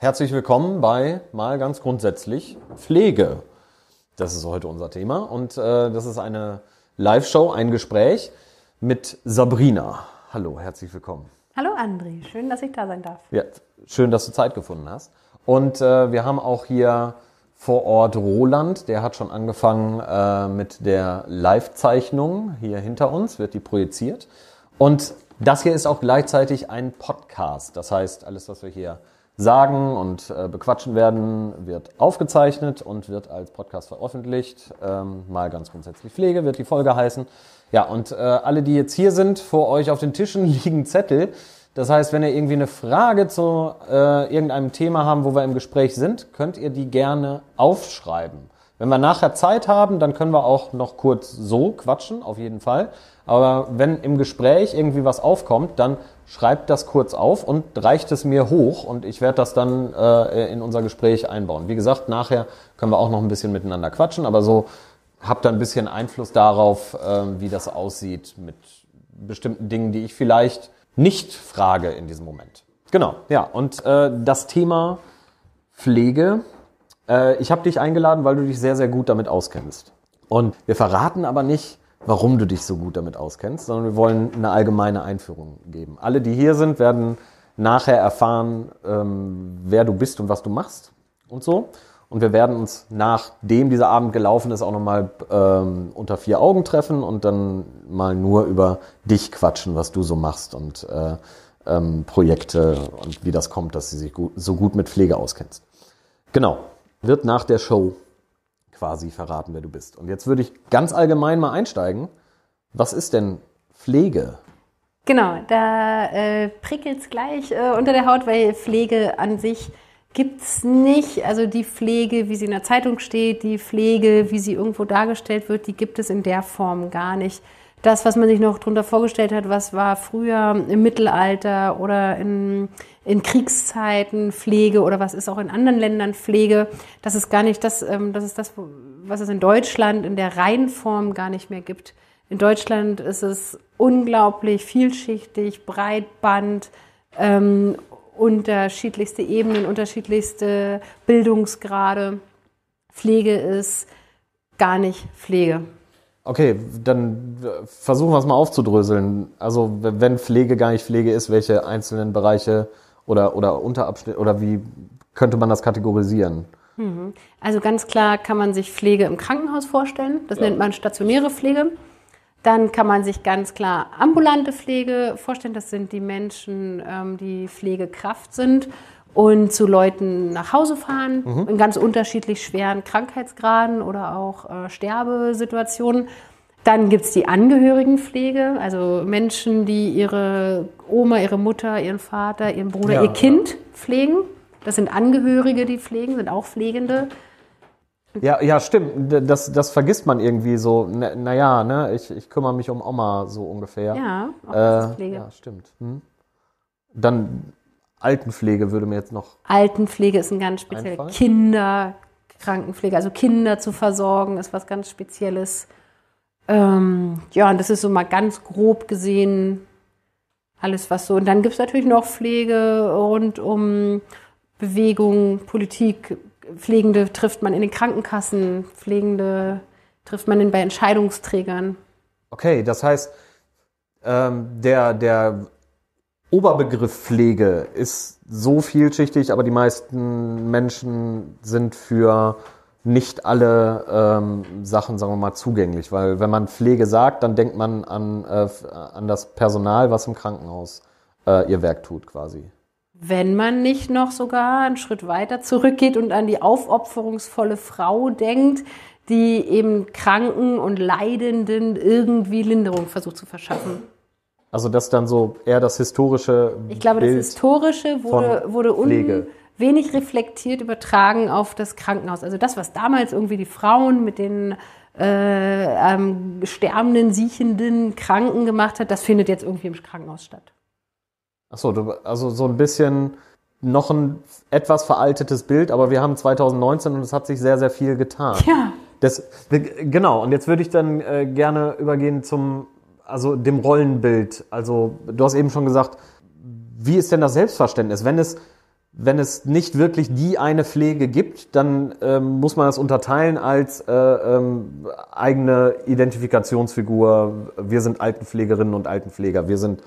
Herzlich willkommen bei mal ganz grundsätzlich Pflege. Das ist heute unser Thema und äh, das ist eine Live-Show, ein Gespräch mit Sabrina. Hallo, herzlich willkommen. Hallo André, schön, dass ich da sein darf. Ja, schön, dass du Zeit gefunden hast. Und äh, wir haben auch hier vor Ort Roland, der hat schon angefangen äh, mit der Live-Zeichnung. Hier hinter uns wird die projiziert. Und das hier ist auch gleichzeitig ein Podcast. Das heißt, alles, was wir hier sagen und äh, bequatschen werden, wird aufgezeichnet und wird als Podcast veröffentlicht. Ähm, mal ganz grundsätzlich Pflege wird die Folge heißen. Ja, und äh, alle, die jetzt hier sind, vor euch auf den Tischen liegen Zettel. Das heißt, wenn ihr irgendwie eine Frage zu äh, irgendeinem Thema haben, wo wir im Gespräch sind, könnt ihr die gerne aufschreiben. Wenn wir nachher Zeit haben, dann können wir auch noch kurz so quatschen, auf jeden Fall. Aber wenn im Gespräch irgendwie was aufkommt, dann schreibt das kurz auf und reicht es mir hoch und ich werde das dann äh, in unser Gespräch einbauen. Wie gesagt, nachher können wir auch noch ein bisschen miteinander quatschen, aber so habt ihr ein bisschen Einfluss darauf, äh, wie das aussieht mit bestimmten Dingen, die ich vielleicht nicht frage in diesem Moment. Genau, ja, und äh, das Thema Pflege. Äh, ich habe dich eingeladen, weil du dich sehr, sehr gut damit auskennst. Und wir verraten aber nicht, warum du dich so gut damit auskennst, sondern wir wollen eine allgemeine Einführung geben. Alle, die hier sind, werden nachher erfahren, ähm, wer du bist und was du machst und so. Und wir werden uns, nachdem dieser Abend gelaufen ist, auch nochmal ähm, unter vier Augen treffen und dann mal nur über dich quatschen, was du so machst und äh, ähm, Projekte und wie das kommt, dass du dich gut, so gut mit Pflege auskennst. Genau, wird nach der Show quasi verraten, wer du bist. Und jetzt würde ich ganz allgemein mal einsteigen. Was ist denn Pflege? Genau, da äh, prickelt es gleich äh, unter der Haut, weil Pflege an sich gibt es nicht. Also die Pflege, wie sie in der Zeitung steht, die Pflege, wie sie irgendwo dargestellt wird, die gibt es in der Form gar nicht. Das, was man sich noch darunter vorgestellt hat, was war früher im Mittelalter oder in in Kriegszeiten Pflege oder was ist auch in anderen Ländern Pflege. Das ist gar nicht das, ähm, das ist das, was es in Deutschland in der Reihenform gar nicht mehr gibt. In Deutschland ist es unglaublich vielschichtig, Breitband, ähm, unterschiedlichste Ebenen, unterschiedlichste Bildungsgrade. Pflege ist gar nicht Pflege. Okay, dann versuchen wir es mal aufzudröseln. Also wenn Pflege gar nicht Pflege ist, welche einzelnen Bereiche oder, oder Unterabschnitt, oder wie könnte man das kategorisieren? Mhm. Also ganz klar kann man sich Pflege im Krankenhaus vorstellen. Das ja. nennt man stationäre Pflege. Dann kann man sich ganz klar ambulante Pflege vorstellen. Das sind die Menschen, ähm, die Pflegekraft sind und zu Leuten nach Hause fahren mhm. in ganz unterschiedlich schweren Krankheitsgraden oder auch äh, Sterbesituationen. Dann gibt es die Angehörigenpflege, also Menschen, die ihre Oma, ihre Mutter, ihren Vater, ihren Bruder, ja, ihr Kind ja. pflegen. Das sind Angehörige, die pflegen, sind auch Pflegende. Ja, ja, stimmt. Das, das vergisst man irgendwie so. Naja, na ne? ich, ich kümmere mich um Oma so ungefähr. Ja, auch äh, Pflege. Ja, stimmt. Hm. Dann Altenpflege würde mir jetzt noch. Altenpflege ist ein ganz spezielles. Kinder, Krankenpflege, also Kinder zu versorgen, ist was ganz Spezielles. Ähm, ja, und das ist so mal ganz grob gesehen alles, was so. Und dann gibt es natürlich noch Pflege rund um Bewegung, Politik. Pflegende trifft man in den Krankenkassen, Pflegende trifft man in, bei Entscheidungsträgern. Okay, das heißt, ähm, der, der Oberbegriff Pflege ist so vielschichtig, aber die meisten Menschen sind für nicht alle ähm, Sachen, sagen wir mal, zugänglich. Weil wenn man Pflege sagt, dann denkt man an, äh, an das Personal, was im Krankenhaus äh, ihr Werk tut quasi. Wenn man nicht noch sogar einen Schritt weiter zurückgeht und an die aufopferungsvolle Frau denkt, die eben Kranken und Leidenden irgendwie Linderung versucht zu verschaffen. Also das dann so eher das historische. Ich glaube, Bild das historische wurde, wurde un, wenig reflektiert übertragen auf das Krankenhaus. Also das, was damals irgendwie die Frauen mit den äh, ähm, sterbenden, siechenden Kranken gemacht hat, das findet jetzt irgendwie im Krankenhaus statt. Achso, also so ein bisschen noch ein etwas veraltetes Bild, aber wir haben 2019 und es hat sich sehr, sehr viel getan. Ja. Das, genau, und jetzt würde ich dann äh, gerne übergehen zum, also dem Rollenbild. Also du hast eben schon gesagt, wie ist denn das Selbstverständnis? Wenn es wenn es nicht wirklich die eine Pflege gibt, dann ähm, muss man das unterteilen als äh, ähm, eigene Identifikationsfigur. Wir sind Altenpflegerinnen und Altenpfleger. Wir sind,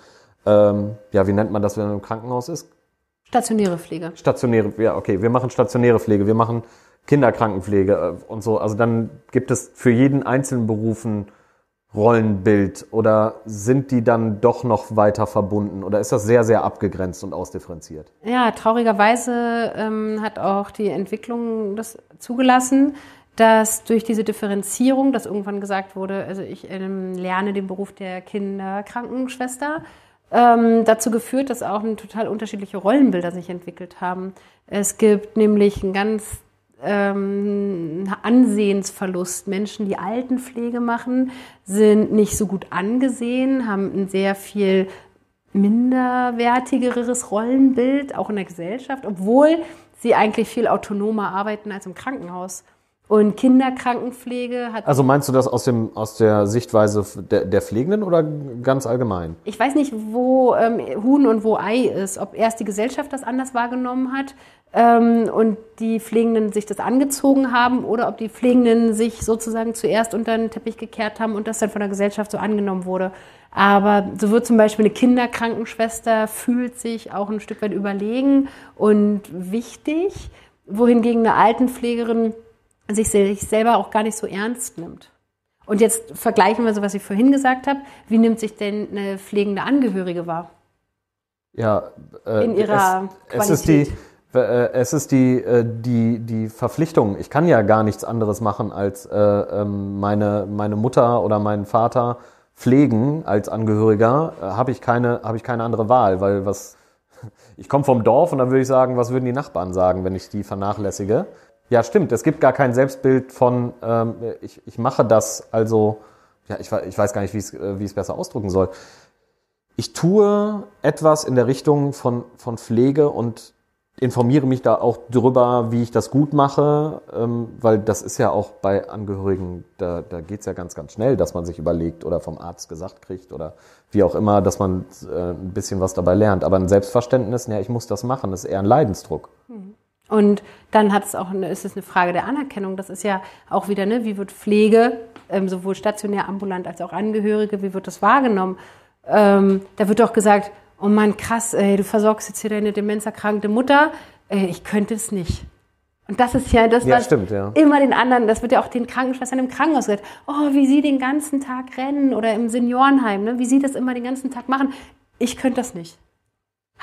ähm, ja, wie nennt man das, wenn man im Krankenhaus ist? Stationäre Pflege. Stationäre, ja, okay. Wir machen stationäre Pflege. Wir machen Kinderkrankenpflege äh, und so. Also dann gibt es für jeden einzelnen Berufen Rollenbild oder sind die dann doch noch weiter verbunden oder ist das sehr, sehr abgegrenzt und ausdifferenziert? Ja, traurigerweise ähm, hat auch die Entwicklung das zugelassen, dass durch diese Differenzierung, dass irgendwann gesagt wurde, also ich ähm, lerne den Beruf der Kinderkrankenschwester, ähm, dazu geführt, dass auch total unterschiedliche Rollenbilder sich entwickelt haben. Es gibt nämlich ein ganz ähm, Ansehensverlust. Menschen, die Altenpflege machen, sind nicht so gut angesehen, haben ein sehr viel minderwertigeres Rollenbild, auch in der Gesellschaft, obwohl sie eigentlich viel autonomer arbeiten als im Krankenhaus. Und Kinderkrankenpflege hat. Also meinst du das aus, dem, aus der Sichtweise der, der Pflegenden oder ganz allgemein? Ich weiß nicht, wo ähm, Huhn und wo Ei ist, ob erst die Gesellschaft das anders wahrgenommen hat ähm, und die Pflegenden sich das angezogen haben oder ob die Pflegenden sich sozusagen zuerst unter den Teppich gekehrt haben und das dann von der Gesellschaft so angenommen wurde. Aber so wird zum Beispiel eine Kinderkrankenschwester fühlt sich auch ein Stück weit überlegen und wichtig, wohingegen eine Altenpflegerin sich, sich selber auch gar nicht so ernst nimmt. Und jetzt vergleichen wir so, was ich vorhin gesagt habe. Wie nimmt sich denn eine pflegende Angehörige wahr? Ja, äh, in ihrer es, Es ist die, äh, es ist die, äh, die, die Verpflichtung. Ich kann ja gar nichts anderes machen, als äh, ähm, meine, meine Mutter oder meinen Vater pflegen als Angehöriger. Habe ich, keine, hab ich keine andere Wahl, weil was. Ich komme vom Dorf und dann würde ich sagen, was würden die Nachbarn sagen, wenn ich die vernachlässige? Ja, stimmt. Es gibt gar kein Selbstbild von, ähm, ich, ich mache das, also, ja, ich, ich weiß gar nicht, wie ich äh, es besser ausdrücken soll. Ich tue etwas in der Richtung von, von Pflege und informiere mich da auch drüber, wie ich das gut mache, ähm, weil das ist ja auch bei Angehörigen, da, da geht's ja ganz, ganz schnell, dass man sich überlegt oder vom Arzt gesagt kriegt oder wie auch immer, dass man äh, ein bisschen was dabei lernt. Aber ein Selbstverständnis, ja, ich muss das machen, ist eher ein Leidensdruck. Mhm. Und dann hat es auch eine, ist es eine Frage der Anerkennung. Das ist ja auch wieder, ne, wie wird Pflege, ähm, sowohl stationär, ambulant als auch Angehörige, wie wird das wahrgenommen? Ähm, da wird auch gesagt, oh Mann, krass, ey, du versorgst jetzt hier deine demenzerkrankte Mutter. Ey, ich könnte es nicht. Und das ist ja das, ja, stimmt, ja. immer den anderen, das wird ja auch den Krankenschwestern im Krankenhaus gesagt, oh, wie sie den ganzen Tag rennen oder im Seniorenheim, ne, wie sie das immer den ganzen Tag machen. Ich könnte das nicht.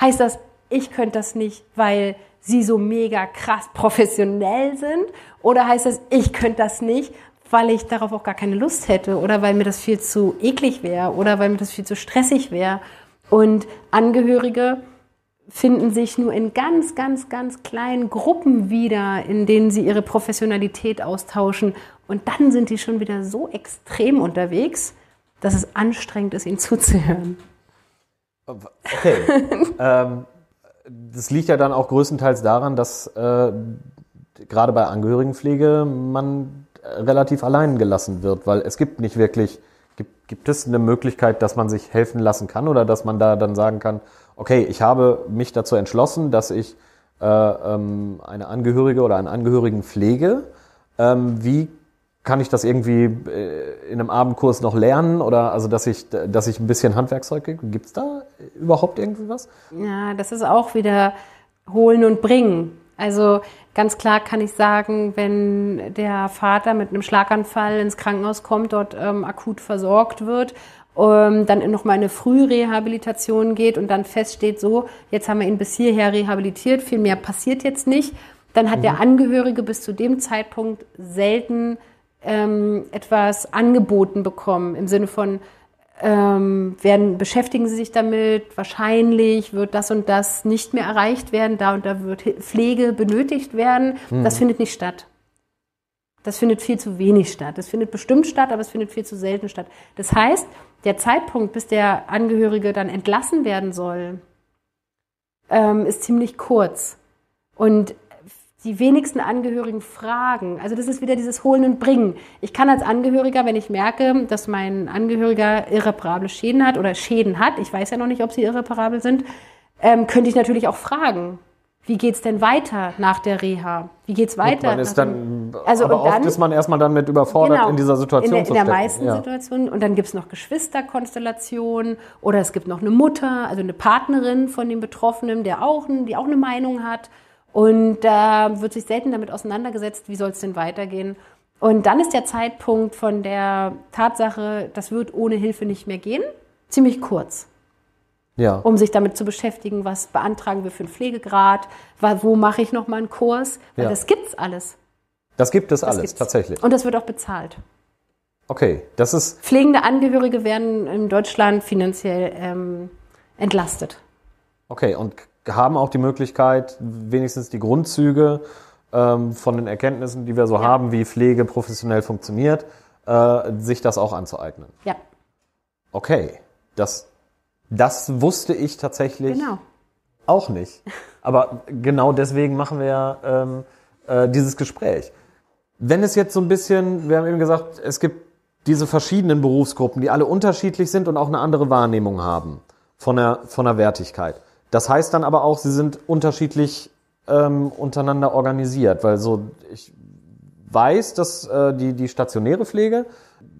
Heißt das, ich könnte das nicht, weil sie so mega krass professionell sind? Oder heißt das, ich könnte das nicht, weil ich darauf auch gar keine Lust hätte oder weil mir das viel zu eklig wäre oder weil mir das viel zu stressig wäre? Und Angehörige finden sich nur in ganz, ganz, ganz kleinen Gruppen wieder, in denen sie ihre Professionalität austauschen. Und dann sind die schon wieder so extrem unterwegs, dass es anstrengend ist, ihnen zuzuhören. Okay. ähm das liegt ja dann auch größtenteils daran, dass äh, gerade bei Angehörigenpflege man relativ allein gelassen wird, weil es gibt nicht wirklich, gibt, gibt es eine Möglichkeit, dass man sich helfen lassen kann oder dass man da dann sagen kann, okay, ich habe mich dazu entschlossen, dass ich äh, ähm, eine Angehörige oder einen Angehörigen pflege. Ähm, wie kann ich das irgendwie äh, in einem Abendkurs noch lernen oder also dass ich, dass ich ein bisschen Handwerkzeug gibt es da überhaupt irgendwie was? Ja, das ist auch wieder holen und bringen. Also ganz klar kann ich sagen, wenn der Vater mit einem Schlaganfall ins Krankenhaus kommt, dort ähm, akut versorgt wird, ähm, dann nochmal eine Frührehabilitation geht und dann feststeht, so, jetzt haben wir ihn bis hierher rehabilitiert, viel mehr passiert jetzt nicht, dann hat der mhm. Angehörige bis zu dem Zeitpunkt selten ähm, etwas angeboten bekommen im Sinne von, ähm, werden, beschäftigen Sie sich damit, wahrscheinlich wird das und das nicht mehr erreicht werden, da und da wird Pflege benötigt werden. Hm. Das findet nicht statt. Das findet viel zu wenig statt. Das findet bestimmt statt, aber es findet viel zu selten statt. Das heißt, der Zeitpunkt, bis der Angehörige dann entlassen werden soll, ähm, ist ziemlich kurz. Und die wenigsten Angehörigen fragen. Also das ist wieder dieses Holen und Bringen. Ich kann als Angehöriger, wenn ich merke, dass mein Angehöriger irreparable Schäden hat oder Schäden hat, ich weiß ja noch nicht, ob sie irreparabel sind, ähm, könnte ich natürlich auch fragen. Wie geht es denn weiter nach der Reha? Wie geht es weiter? Man ist dann, also aber oft dann, ist man erstmal damit überfordert genau, in dieser Situation. In, der, in der meisten ja. Situation. Und dann gibt es noch Geschwisterkonstellationen oder es gibt noch eine Mutter, also eine Partnerin von dem Betroffenen, der auch, die auch eine Meinung hat. Und da äh, wird sich selten damit auseinandergesetzt, wie soll es denn weitergehen. Und dann ist der Zeitpunkt von der Tatsache, das wird ohne Hilfe nicht mehr gehen, ziemlich kurz. Ja. Um sich damit zu beschäftigen, was beantragen wir für einen Pflegegrad, wo mache ich nochmal einen Kurs, weil ja. das gibt's alles. Das gibt es das alles, gibt's. tatsächlich. Und das wird auch bezahlt. Okay, das ist. Pflegende Angehörige werden in Deutschland finanziell ähm, entlastet. Okay, und haben auch die Möglichkeit, wenigstens die Grundzüge ähm, von den Erkenntnissen, die wir so ja. haben, wie Pflege professionell funktioniert, äh, sich das auch anzueignen. Ja. Okay, das, das wusste ich tatsächlich genau. auch nicht. Aber genau deswegen machen wir ja ähm, äh, dieses Gespräch. Wenn es jetzt so ein bisschen, wir haben eben gesagt, es gibt diese verschiedenen Berufsgruppen, die alle unterschiedlich sind und auch eine andere Wahrnehmung haben von der, von der Wertigkeit. Das heißt dann aber auch, sie sind unterschiedlich ähm, untereinander organisiert, weil so ich weiß, dass äh, die, die stationäre Pflege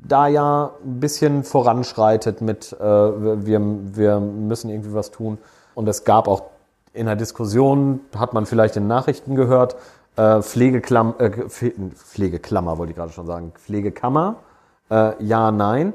da ja ein bisschen voranschreitet mit, äh, wir, wir müssen irgendwie was tun. Und es gab auch in der Diskussion, hat man vielleicht in Nachrichten gehört, äh, Pflegeklam äh, Pflegeklammer wollte ich gerade schon sagen, Pflegekammer, äh, ja, nein.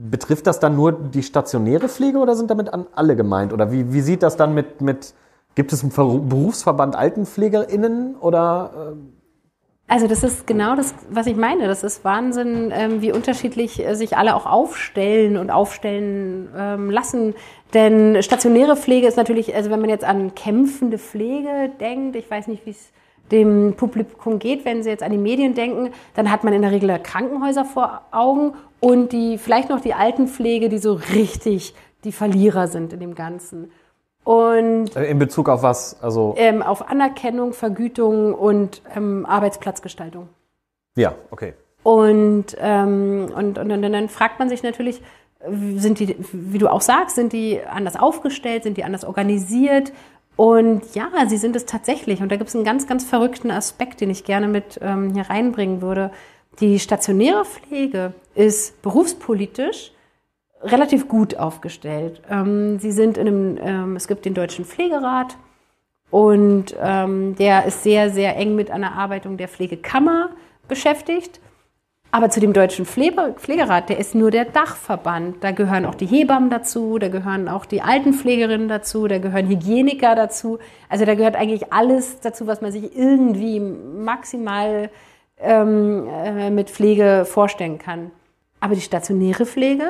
Betrifft das dann nur die stationäre Pflege oder sind damit an alle gemeint? Oder wie, wie sieht das dann mit, mit, gibt es einen Berufsverband AltenpflegerInnen oder? Äh? Also das ist genau das, was ich meine. Das ist Wahnsinn, ähm, wie unterschiedlich äh, sich alle auch aufstellen und aufstellen ähm, lassen. Denn stationäre Pflege ist natürlich, also wenn man jetzt an kämpfende Pflege denkt, ich weiß nicht, wie es dem Publikum geht, wenn sie jetzt an die Medien denken, dann hat man in der Regel Krankenhäuser vor Augen und die vielleicht noch die Altenpflege, die so richtig die Verlierer sind in dem Ganzen. Und also in Bezug auf was? Also ähm, auf Anerkennung, Vergütung und ähm, Arbeitsplatzgestaltung. Ja, okay. Und, ähm, und, und, und dann fragt man sich natürlich, sind die, wie du auch sagst, sind die anders aufgestellt, sind die anders organisiert, und ja, sie sind es tatsächlich. Und da gibt es einen ganz, ganz verrückten Aspekt, den ich gerne mit ähm, hier reinbringen würde. Die stationäre Pflege ist berufspolitisch relativ gut aufgestellt. Ähm, sie sind in einem, ähm, es gibt den Deutschen Pflegerat und ähm, der ist sehr, sehr eng mit einer Arbeitung der Pflegekammer beschäftigt. Aber zu dem Deutschen Pflege Pflegerat, der ist nur der Dachverband. Da gehören auch die Hebammen dazu, da gehören auch die Altenpflegerinnen dazu, da gehören Hygieniker dazu. Also da gehört eigentlich alles dazu, was man sich irgendwie maximal ähm, äh, mit Pflege vorstellen kann. Aber die stationäre Pflege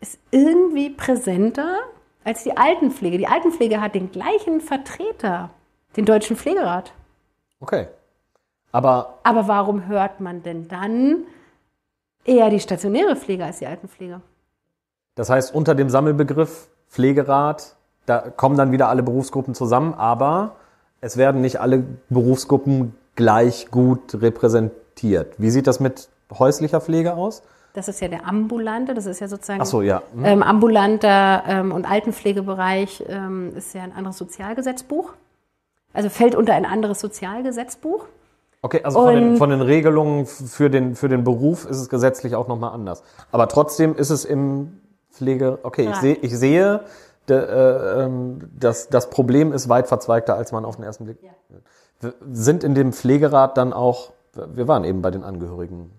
ist irgendwie präsenter als die Altenpflege. Die Altenpflege hat den gleichen Vertreter, den Deutschen Pflegerat. Okay. Aber, Aber warum hört man denn dann eher die stationäre Pflege als die Altenpflege? Das heißt, unter dem Sammelbegriff Pflegerat, da kommen dann wieder alle Berufsgruppen zusammen, aber es werden nicht alle Berufsgruppen gleich gut repräsentiert. Wie sieht das mit häuslicher Pflege aus? Das ist ja der ambulante, das ist ja sozusagen Ach so, ja. Hm. Ähm, ambulanter ähm, und Altenpflegebereich ähm, ist ja ein anderes Sozialgesetzbuch. Also fällt unter ein anderes Sozialgesetzbuch. Okay, also von den, von den, Regelungen für den, für den Beruf ist es gesetzlich auch nochmal anders. Aber trotzdem ist es im Pflege, okay, ich, seh, ich sehe, de, äh, ähm, das, das Problem ist weit verzweigter, als man auf den ersten Blick. Ja. Sind in dem Pflegerat dann auch, wir waren eben bei den Angehörigen.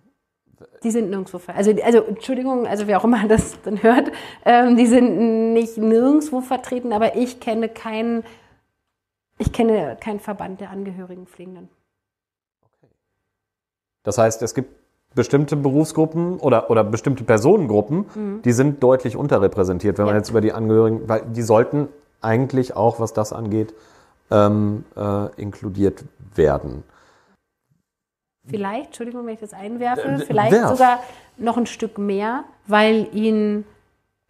Die sind nirgendwo, also, also Entschuldigung, also wer auch immer das dann hört, ähm, die sind nicht nirgendwo vertreten, aber ich kenne keinen, ich kenne keinen Verband der Angehörigen Pflegenden. Das heißt, es gibt bestimmte Berufsgruppen oder, oder bestimmte Personengruppen, mhm. die sind deutlich unterrepräsentiert, wenn ja. man jetzt über die Angehörigen, weil die sollten eigentlich auch, was das angeht, ähm, äh, inkludiert werden. Vielleicht, Entschuldigung, wenn ich das einwerfe, äh, vielleicht Werf. sogar noch ein Stück mehr, weil ihnen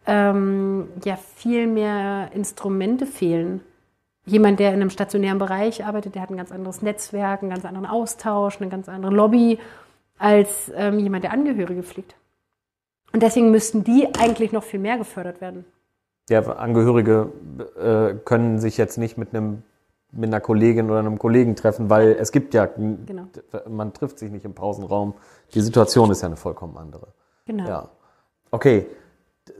ähm, ja viel mehr Instrumente fehlen jemand, der in einem stationären Bereich arbeitet, der hat ein ganz anderes Netzwerk, einen ganz anderen Austausch, eine ganz andere Lobby als ähm, jemand, der Angehörige pflegt. Und deswegen müssten die eigentlich noch viel mehr gefördert werden. Ja, Angehörige äh, können sich jetzt nicht mit einem mit einer Kollegin oder einem Kollegen treffen, weil es gibt ja, genau. man trifft sich nicht im Pausenraum. Die Situation ist ja eine vollkommen andere. Genau. Ja. Okay,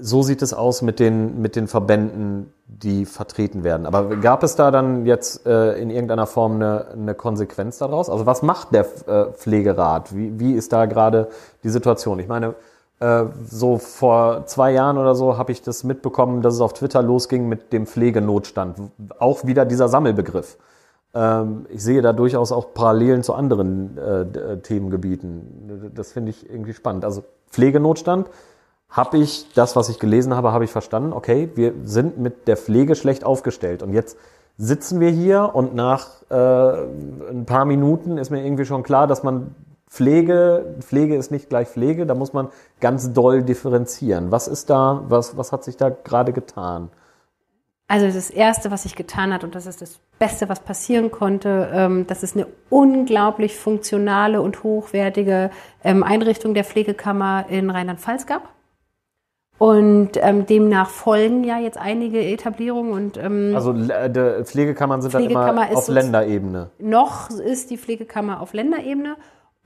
so sieht es aus mit den, mit den Verbänden, die vertreten werden. Aber gab es da dann jetzt äh, in irgendeiner Form eine, eine Konsequenz daraus? Also was macht der äh, Pflegerat? Wie, wie ist da gerade die Situation? Ich meine, äh, so vor zwei Jahren oder so habe ich das mitbekommen, dass es auf Twitter losging mit dem Pflegenotstand. Auch wieder dieser Sammelbegriff. Ähm, ich sehe da durchaus auch Parallelen zu anderen äh, Themengebieten. Das finde ich irgendwie spannend. Also Pflegenotstand, habe ich das, was ich gelesen habe, habe ich verstanden. Okay, wir sind mit der Pflege schlecht aufgestellt. Und jetzt sitzen wir hier und nach äh, ein paar Minuten ist mir irgendwie schon klar, dass man Pflege, Pflege ist nicht gleich Pflege, da muss man ganz doll differenzieren. Was ist da, was, was hat sich da gerade getan? Also das Erste, was sich getan hat, und das ist das Beste, was passieren konnte, ähm, das ist eine unglaublich funktionale und hochwertige ähm, Einrichtung der Pflegekammer in Rheinland-Pfalz gab. Und ähm, demnach folgen ja jetzt einige Etablierungen und ähm, also äh, Pflegekammern sind Pflegekammer dann immer auf Länderebene. Noch ist die Pflegekammer auf Länderebene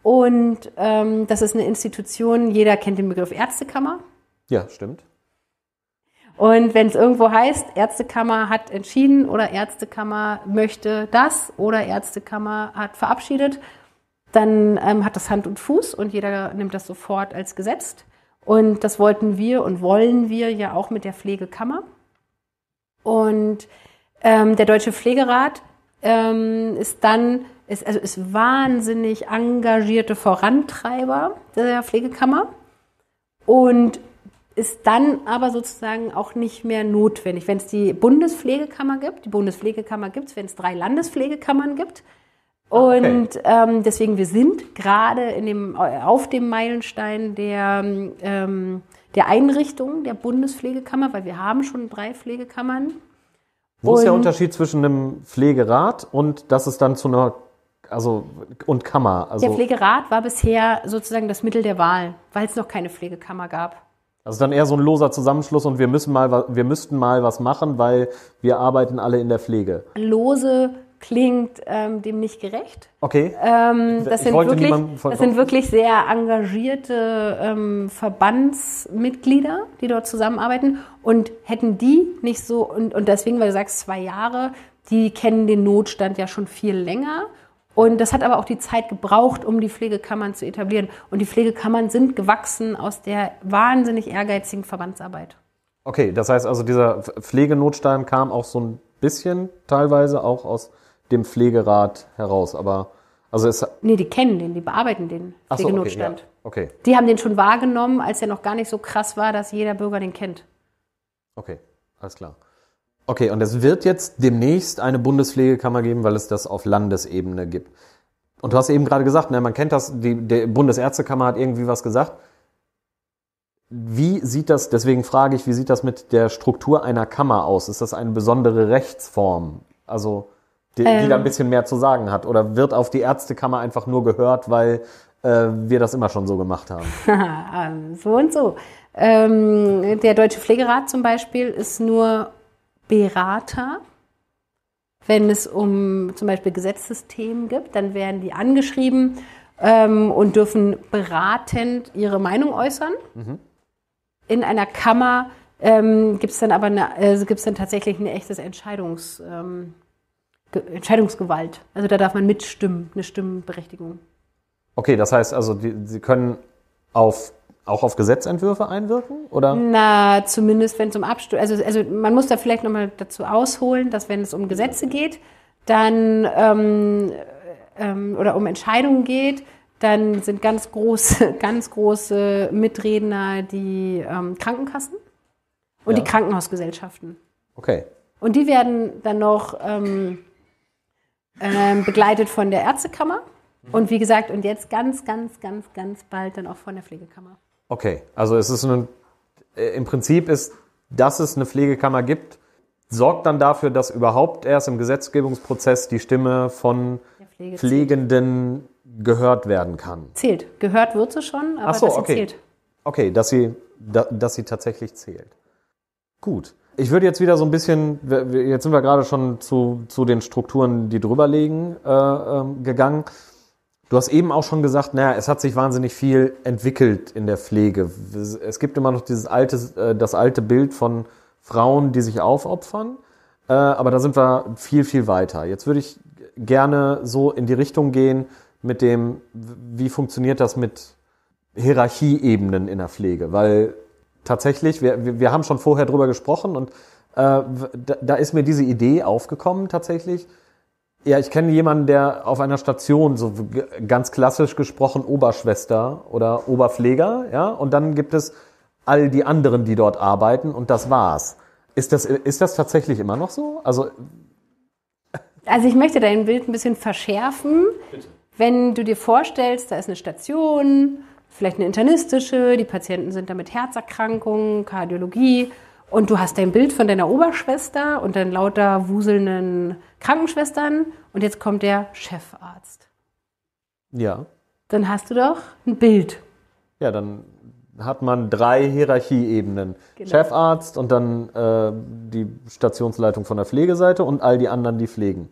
und ähm, das ist eine Institution. Jeder kennt den Begriff Ärztekammer. Ja, stimmt. Und wenn es irgendwo heißt, Ärztekammer hat entschieden oder Ärztekammer möchte das oder Ärztekammer hat verabschiedet, dann ähm, hat das Hand und Fuß und jeder nimmt das sofort als gesetzt. Und das wollten wir und wollen wir ja auch mit der Pflegekammer. Und ähm, der Deutsche Pflegerat ähm, ist dann, ist, also ist wahnsinnig engagierte Vorantreiber der Pflegekammer und ist dann aber sozusagen auch nicht mehr notwendig. Wenn es die Bundespflegekammer gibt, die Bundespflegekammer gibt es, wenn es drei Landespflegekammern gibt, Ah, und okay. ähm, deswegen, wir sind gerade dem, äh, auf dem Meilenstein der, ähm, der Einrichtung der Bundespflegekammer, weil wir haben schon drei Pflegekammern. Wo und ist der Unterschied zwischen einem Pflegerat und dass es dann zu einer also und Kammer? Also der Pflegerat war bisher sozusagen das Mittel der Wahl, weil es noch keine Pflegekammer gab. Also dann eher so ein loser Zusammenschluss und wir müssen mal, wir müssten mal was machen, weil wir arbeiten alle in der Pflege. Lose klingt ähm, dem nicht gerecht. Okay. Ähm, das, sind wirklich, das sind wirklich sehr engagierte ähm, Verbandsmitglieder, die dort zusammenarbeiten. Und hätten die nicht so, und, und deswegen, weil du sagst, zwei Jahre, die kennen den Notstand ja schon viel länger. Und das hat aber auch die Zeit gebraucht, um die Pflegekammern zu etablieren. Und die Pflegekammern sind gewachsen aus der wahnsinnig ehrgeizigen Verbandsarbeit. Okay, das heißt also, dieser Pflegenotstand kam auch so ein bisschen teilweise auch aus dem Pflegerat heraus. Aber also es nee, die kennen den, die bearbeiten den Pflegenotstand. So, okay, ja, okay. Die haben den schon wahrgenommen, als er noch gar nicht so krass war, dass jeder Bürger den kennt. Okay, alles klar. Okay, und es wird jetzt demnächst eine Bundespflegekammer geben, weil es das auf Landesebene gibt. Und du hast eben gerade gesagt, ne, man kennt das, die, die Bundesärztekammer hat irgendwie was gesagt. Wie sieht das, deswegen frage ich, wie sieht das mit der Struktur einer Kammer aus? Ist das eine besondere Rechtsform? Also die, ähm, die da ein ähm. bisschen mehr zu sagen hat? Oder wird auf die Ärztekammer einfach nur gehört, weil äh, wir das immer schon so gemacht haben? so also und so. Ähm, der Deutsche Pflegerat zum Beispiel ist nur Berater. Wenn es um zum Beispiel Gesetzesthemen gibt, dann werden die angeschrieben ähm, und dürfen beratend ihre Meinung äußern. Mhm. In einer Kammer ähm, gibt es dann aber eine, äh, gibt's dann tatsächlich ein echtes Entscheidungs, ähm, Entscheidungsgewalt. Also da darf man mitstimmen, eine Stimmenberechtigung. Okay, das heißt also, die, Sie können auf, auch auf Gesetzentwürfe einwirken, oder? Na, zumindest wenn es um Abstimmen, also, also man muss da vielleicht nochmal dazu ausholen, dass wenn es um Gesetze geht, dann ähm, ähm, oder um Entscheidungen geht, dann sind ganz große, ganz große Mitredner die ähm, Krankenkassen und ja. die Krankenhausgesellschaften. Okay. Und die werden dann noch ähm, ähm, begleitet von der Ärztekammer. Und wie gesagt, und jetzt ganz, ganz, ganz, ganz bald dann auch von der Pflegekammer. Okay, also es ist ein, äh, im Prinzip ist, dass es eine Pflegekammer gibt, sorgt dann dafür, dass überhaupt erst im Gesetzgebungsprozess die Stimme von Pflege Pflegenden gehört werden kann. Zählt. Gehört wird sie schon, aber Ach so, dass okay. zählt. Okay, dass sie, da, dass sie tatsächlich zählt. Gut ich würde jetzt wieder so ein bisschen, jetzt sind wir gerade schon zu, zu den Strukturen, die drüber liegen, äh, ähm, gegangen. Du hast eben auch schon gesagt, naja, es hat sich wahnsinnig viel entwickelt in der Pflege. Es gibt immer noch dieses alte, äh, das alte Bild von Frauen, die sich aufopfern. Äh, aber da sind wir viel, viel weiter. Jetzt würde ich gerne so in die Richtung gehen mit dem, wie funktioniert das mit Hierarchieebenen in der Pflege? Weil tatsächlich, wir, wir, wir haben schon vorher drüber gesprochen und äh, da, da ist mir diese Idee aufgekommen tatsächlich. Ja, ich kenne jemanden, der auf einer Station, so ganz klassisch gesprochen, Oberschwester oder Oberpfleger, ja, und dann gibt es all die anderen, die dort arbeiten und das war's. Ist das, ist das tatsächlich immer noch so? Also, also ich möchte dein Bild ein bisschen verschärfen. Bitte. Wenn du dir vorstellst, da ist eine Station, vielleicht eine internistische, die Patienten sind damit Herzerkrankungen, Kardiologie und du hast dein Bild von deiner Oberschwester und dann lauter wuselnden Krankenschwestern und jetzt kommt der Chefarzt. Ja. Dann hast du doch ein Bild. Ja, dann hat man drei Hierarchieebenen. Genau. Chefarzt und dann äh, die Stationsleitung von der Pflegeseite und all die anderen, die pflegen.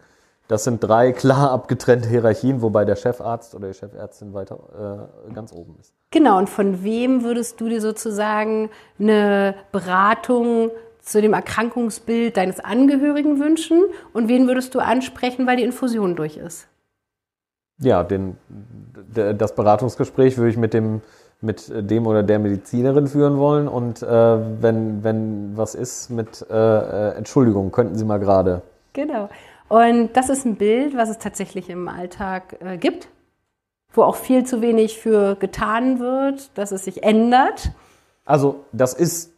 Das sind drei klar abgetrennte Hierarchien, wobei der Chefarzt oder die Chefärztin weiter äh, ganz oben ist. Genau, und von wem würdest du dir sozusagen eine Beratung zu dem Erkrankungsbild deines Angehörigen wünschen und wen würdest du ansprechen, weil die Infusion durch ist? Ja, den, das Beratungsgespräch würde ich mit dem, mit dem oder der Medizinerin führen wollen und äh, wenn, wenn was ist mit äh, Entschuldigung, könnten Sie mal gerade. Genau. Und das ist ein Bild, was es tatsächlich im Alltag äh, gibt wo auch viel zu wenig für getan wird, dass es sich ändert. Also das ist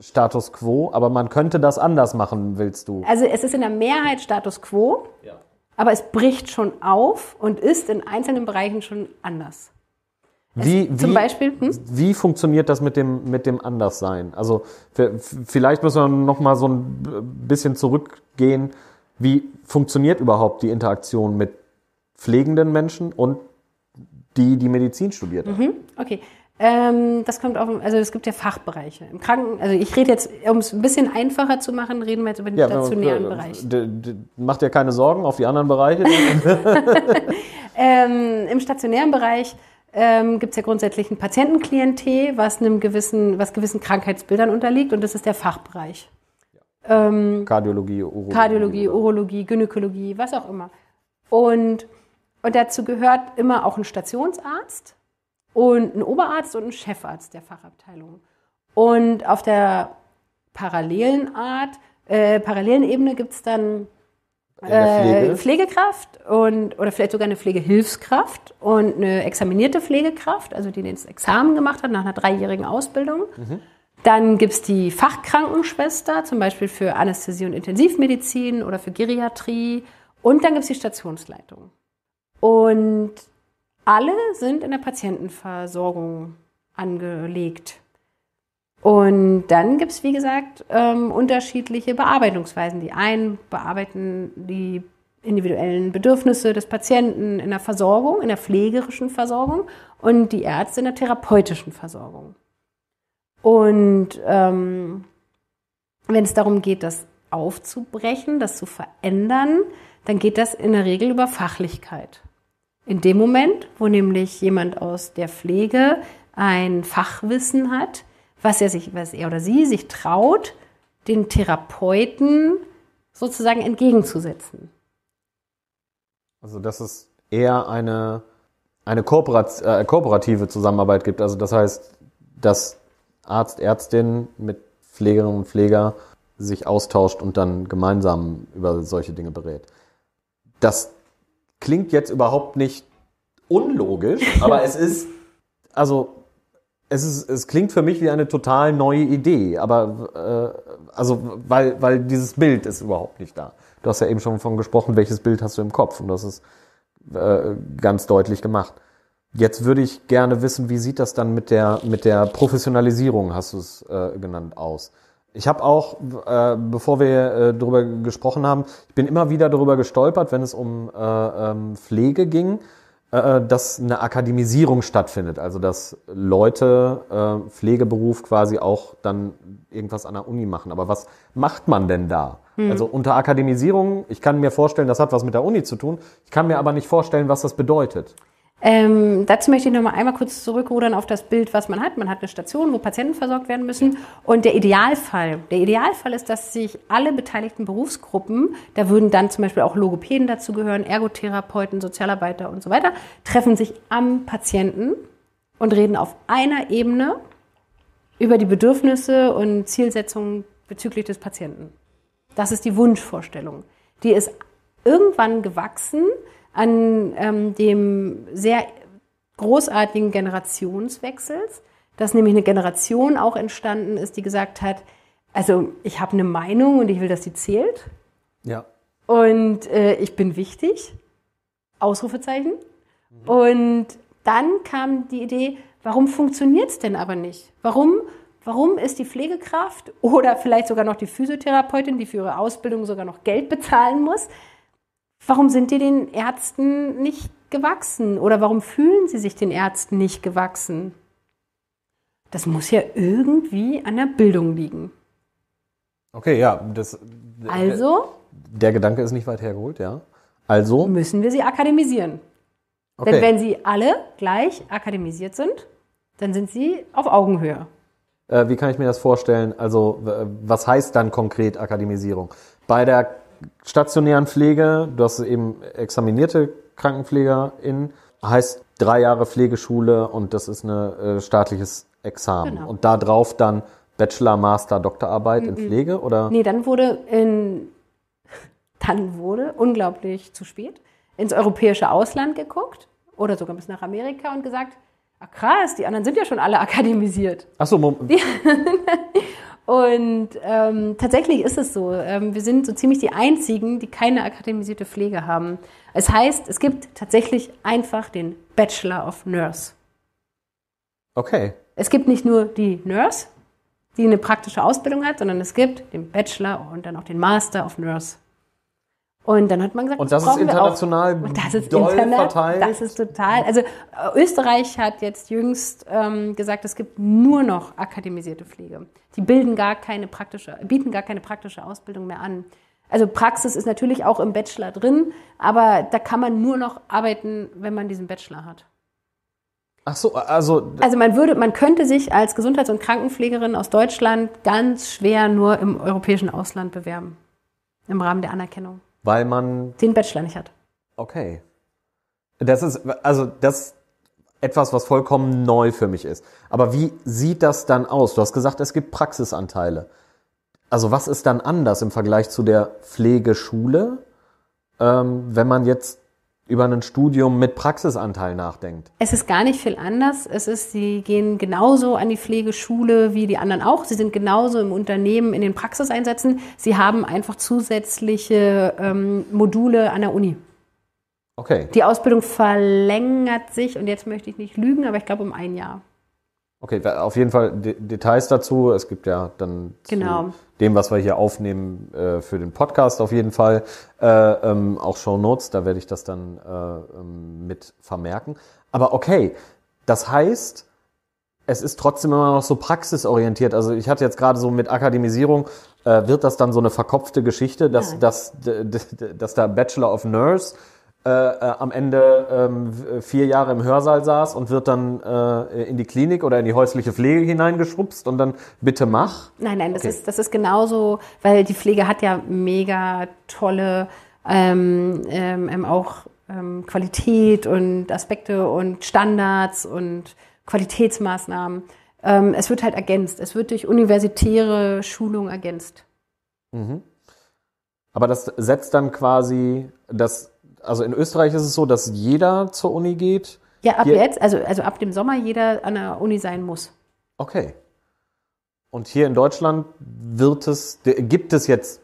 Status quo, aber man könnte das anders machen, willst du? Also es ist in der Mehrheit Status quo, ja. aber es bricht schon auf und ist in einzelnen Bereichen schon anders. Wie, zum wie, Beispiel, hm? wie funktioniert das mit dem, mit dem Anderssein? Also vielleicht müssen wir noch mal so ein bisschen zurückgehen. Wie funktioniert überhaupt die Interaktion mit pflegenden Menschen und die die Medizin studiert hat. Mhm, okay. Ähm, das kommt auf, also es gibt ja Fachbereiche. Im Kranken, also ich rede jetzt, um es ein bisschen einfacher zu machen, reden wir jetzt über den ja, stationären Bereich. Macht ja keine Sorgen auf die anderen Bereiche. ähm, Im stationären Bereich ähm, gibt es ja grundsätzlich ein Patientenklientel, was einem gewissen, was gewissen Krankheitsbildern unterliegt und das ist der Fachbereich. Ähm, Kardiologie, Urologie. Kardiologie, Urologie, Gynäkologie, was auch immer. Und und dazu gehört immer auch ein Stationsarzt und ein Oberarzt und ein Chefarzt der Fachabteilung. Und auf der parallelen Art, äh, parallelen Ebene gibt es dann äh, Pflege. Pflegekraft und, oder vielleicht sogar eine Pflegehilfskraft und eine examinierte Pflegekraft, also die das Examen gemacht hat nach einer dreijährigen Ausbildung. Mhm. Dann gibt es die Fachkrankenschwester, zum Beispiel für Anästhesie und Intensivmedizin oder für Geriatrie. Und dann gibt es die Stationsleitung. Und alle sind in der Patientenversorgung angelegt. Und dann gibt es, wie gesagt, ähm, unterschiedliche Bearbeitungsweisen. Die einen bearbeiten die individuellen Bedürfnisse des Patienten in der Versorgung, in der pflegerischen Versorgung und die Ärzte in der therapeutischen Versorgung. Und ähm, wenn es darum geht, das aufzubrechen, das zu verändern, dann geht das in der Regel über Fachlichkeit. In dem Moment, wo nämlich jemand aus der Pflege ein Fachwissen hat, was er sich, was er oder sie sich traut, den Therapeuten sozusagen entgegenzusetzen. Also dass es eher eine, eine äh, kooperative Zusammenarbeit gibt. Also das heißt, dass Arzt, Ärztin mit Pflegerinnen und Pfleger sich austauscht und dann gemeinsam über solche Dinge berät. Das klingt jetzt überhaupt nicht unlogisch, aber es ist, also es, ist, es klingt für mich wie eine total neue Idee, aber äh, also weil, weil dieses Bild ist überhaupt nicht da. Du hast ja eben schon von gesprochen, welches Bild hast du im Kopf und das ist äh, ganz deutlich gemacht. Jetzt würde ich gerne wissen, wie sieht das dann mit der mit der Professionalisierung, hast du es äh, genannt, aus? Ich habe auch, äh, bevor wir äh, darüber gesprochen haben, ich bin immer wieder darüber gestolpert, wenn es um äh, ähm, Pflege ging, äh, äh, dass eine Akademisierung stattfindet. Also dass Leute äh, Pflegeberuf quasi auch dann irgendwas an der Uni machen. Aber was macht man denn da? Hm. Also unter Akademisierung, ich kann mir vorstellen, das hat was mit der Uni zu tun. Ich kann mir aber nicht vorstellen, was das bedeutet. Ähm, dazu möchte ich noch mal einmal kurz zurückrudern auf das Bild, was man hat. Man hat eine Station, wo Patienten versorgt werden müssen. Und der Idealfall, der Idealfall ist, dass sich alle beteiligten Berufsgruppen, da würden dann zum Beispiel auch Logopäden dazugehören, Ergotherapeuten, Sozialarbeiter und so weiter, treffen sich am Patienten und reden auf einer Ebene über die Bedürfnisse und Zielsetzungen bezüglich des Patienten. Das ist die Wunschvorstellung. Die ist irgendwann gewachsen an ähm, dem sehr großartigen Generationswechsels, dass nämlich eine Generation auch entstanden ist, die gesagt hat, also ich habe eine Meinung und ich will, dass die zählt. Ja. Und äh, ich bin wichtig. Ausrufezeichen. Mhm. Und dann kam die Idee, warum funktioniert es denn aber nicht? Warum, warum ist die Pflegekraft oder vielleicht sogar noch die Physiotherapeutin, die für ihre Ausbildung sogar noch Geld bezahlen muss, Warum sind die den Ärzten nicht gewachsen? Oder warum fühlen sie sich den Ärzten nicht gewachsen? Das muss ja irgendwie an der Bildung liegen. Okay, ja. Das, also? Der, der Gedanke ist nicht weit hergeholt, ja. Also? Müssen wir sie akademisieren. Okay. Denn wenn sie alle gleich akademisiert sind, dann sind sie auf Augenhöhe. Äh, wie kann ich mir das vorstellen? Also, was heißt dann konkret Akademisierung? Bei der stationären Pflege, du hast eben examinierte KrankenpflegerInnen, heißt drei Jahre Pflegeschule und das ist ein äh, staatliches Examen. Genau. Und da drauf dann Bachelor, Master, Doktorarbeit mhm. in Pflege oder? Nee, dann wurde in, dann wurde unglaublich zu spät ins europäische Ausland geguckt oder sogar bis nach Amerika und gesagt, ah krass, die anderen sind ja schon alle akademisiert. Ach so, Moment. Und ähm, tatsächlich ist es so. Ähm, wir sind so ziemlich die Einzigen, die keine akademisierte Pflege haben. Es heißt, es gibt tatsächlich einfach den Bachelor of Nurse. Okay. Es gibt nicht nur die Nurse, die eine praktische Ausbildung hat, sondern es gibt den Bachelor und dann auch den Master of Nurse. Und dann hat man gesagt, und das, das ist international Und das ist doll Internet, verteilt. Das ist total. Also äh, Österreich hat jetzt jüngst ähm, gesagt, es gibt nur noch akademisierte Pflege. Die bilden gar keine praktische, bieten gar keine praktische Ausbildung mehr an. Also Praxis ist natürlich auch im Bachelor drin, aber da kann man nur noch arbeiten, wenn man diesen Bachelor hat. Ach so, also. Also man würde, man könnte sich als Gesundheits- und Krankenpflegerin aus Deutschland ganz schwer nur im europäischen Ausland bewerben. Im Rahmen der Anerkennung. Weil man. Den Bachelor nicht hat. Okay. Das ist, also das ist etwas, was vollkommen neu für mich ist. Aber wie sieht das dann aus? Du hast gesagt, es gibt Praxisanteile. Also was ist dann anders im Vergleich zu der Pflegeschule, ähm, wenn man jetzt über ein Studium mit Praxisanteil nachdenkt. Es ist gar nicht viel anders. Es ist, sie gehen genauso an die Pflegeschule wie die anderen auch. Sie sind genauso im Unternehmen in den Praxiseinsätzen. Sie haben einfach zusätzliche ähm, Module an der Uni. Okay. Die Ausbildung verlängert sich und jetzt möchte ich nicht lügen, aber ich glaube um ein Jahr. Okay, auf jeden Fall Details dazu. Es gibt ja dann genau. dem, was wir hier aufnehmen äh, für den Podcast auf jeden Fall äh, ähm, auch Show Notes. Da werde ich das dann äh, ähm, mit vermerken. Aber okay, das heißt, es ist trotzdem immer noch so praxisorientiert. Also ich hatte jetzt gerade so mit Akademisierung, äh, wird das dann so eine verkopfte Geschichte, dass, dass, dass, dass da Bachelor of Nurse äh, äh, am Ende äh, vier Jahre im Hörsaal saß und wird dann äh, in die Klinik oder in die häusliche Pflege hineingeschubst und dann bitte mach? Nein, nein, das, okay. ist, das ist genauso, weil die Pflege hat ja mega tolle ähm, ähm, ähm auch ähm, Qualität und Aspekte und Standards und Qualitätsmaßnahmen. Ähm, es wird halt ergänzt. Es wird durch universitäre Schulung ergänzt. Mhm. Aber das setzt dann quasi das also in Österreich ist es so, dass jeder zur Uni geht. Ja, ab Hier, jetzt, also, also ab dem Sommer jeder an der Uni sein muss. Okay. Und hier in Deutschland wird es, gibt es jetzt,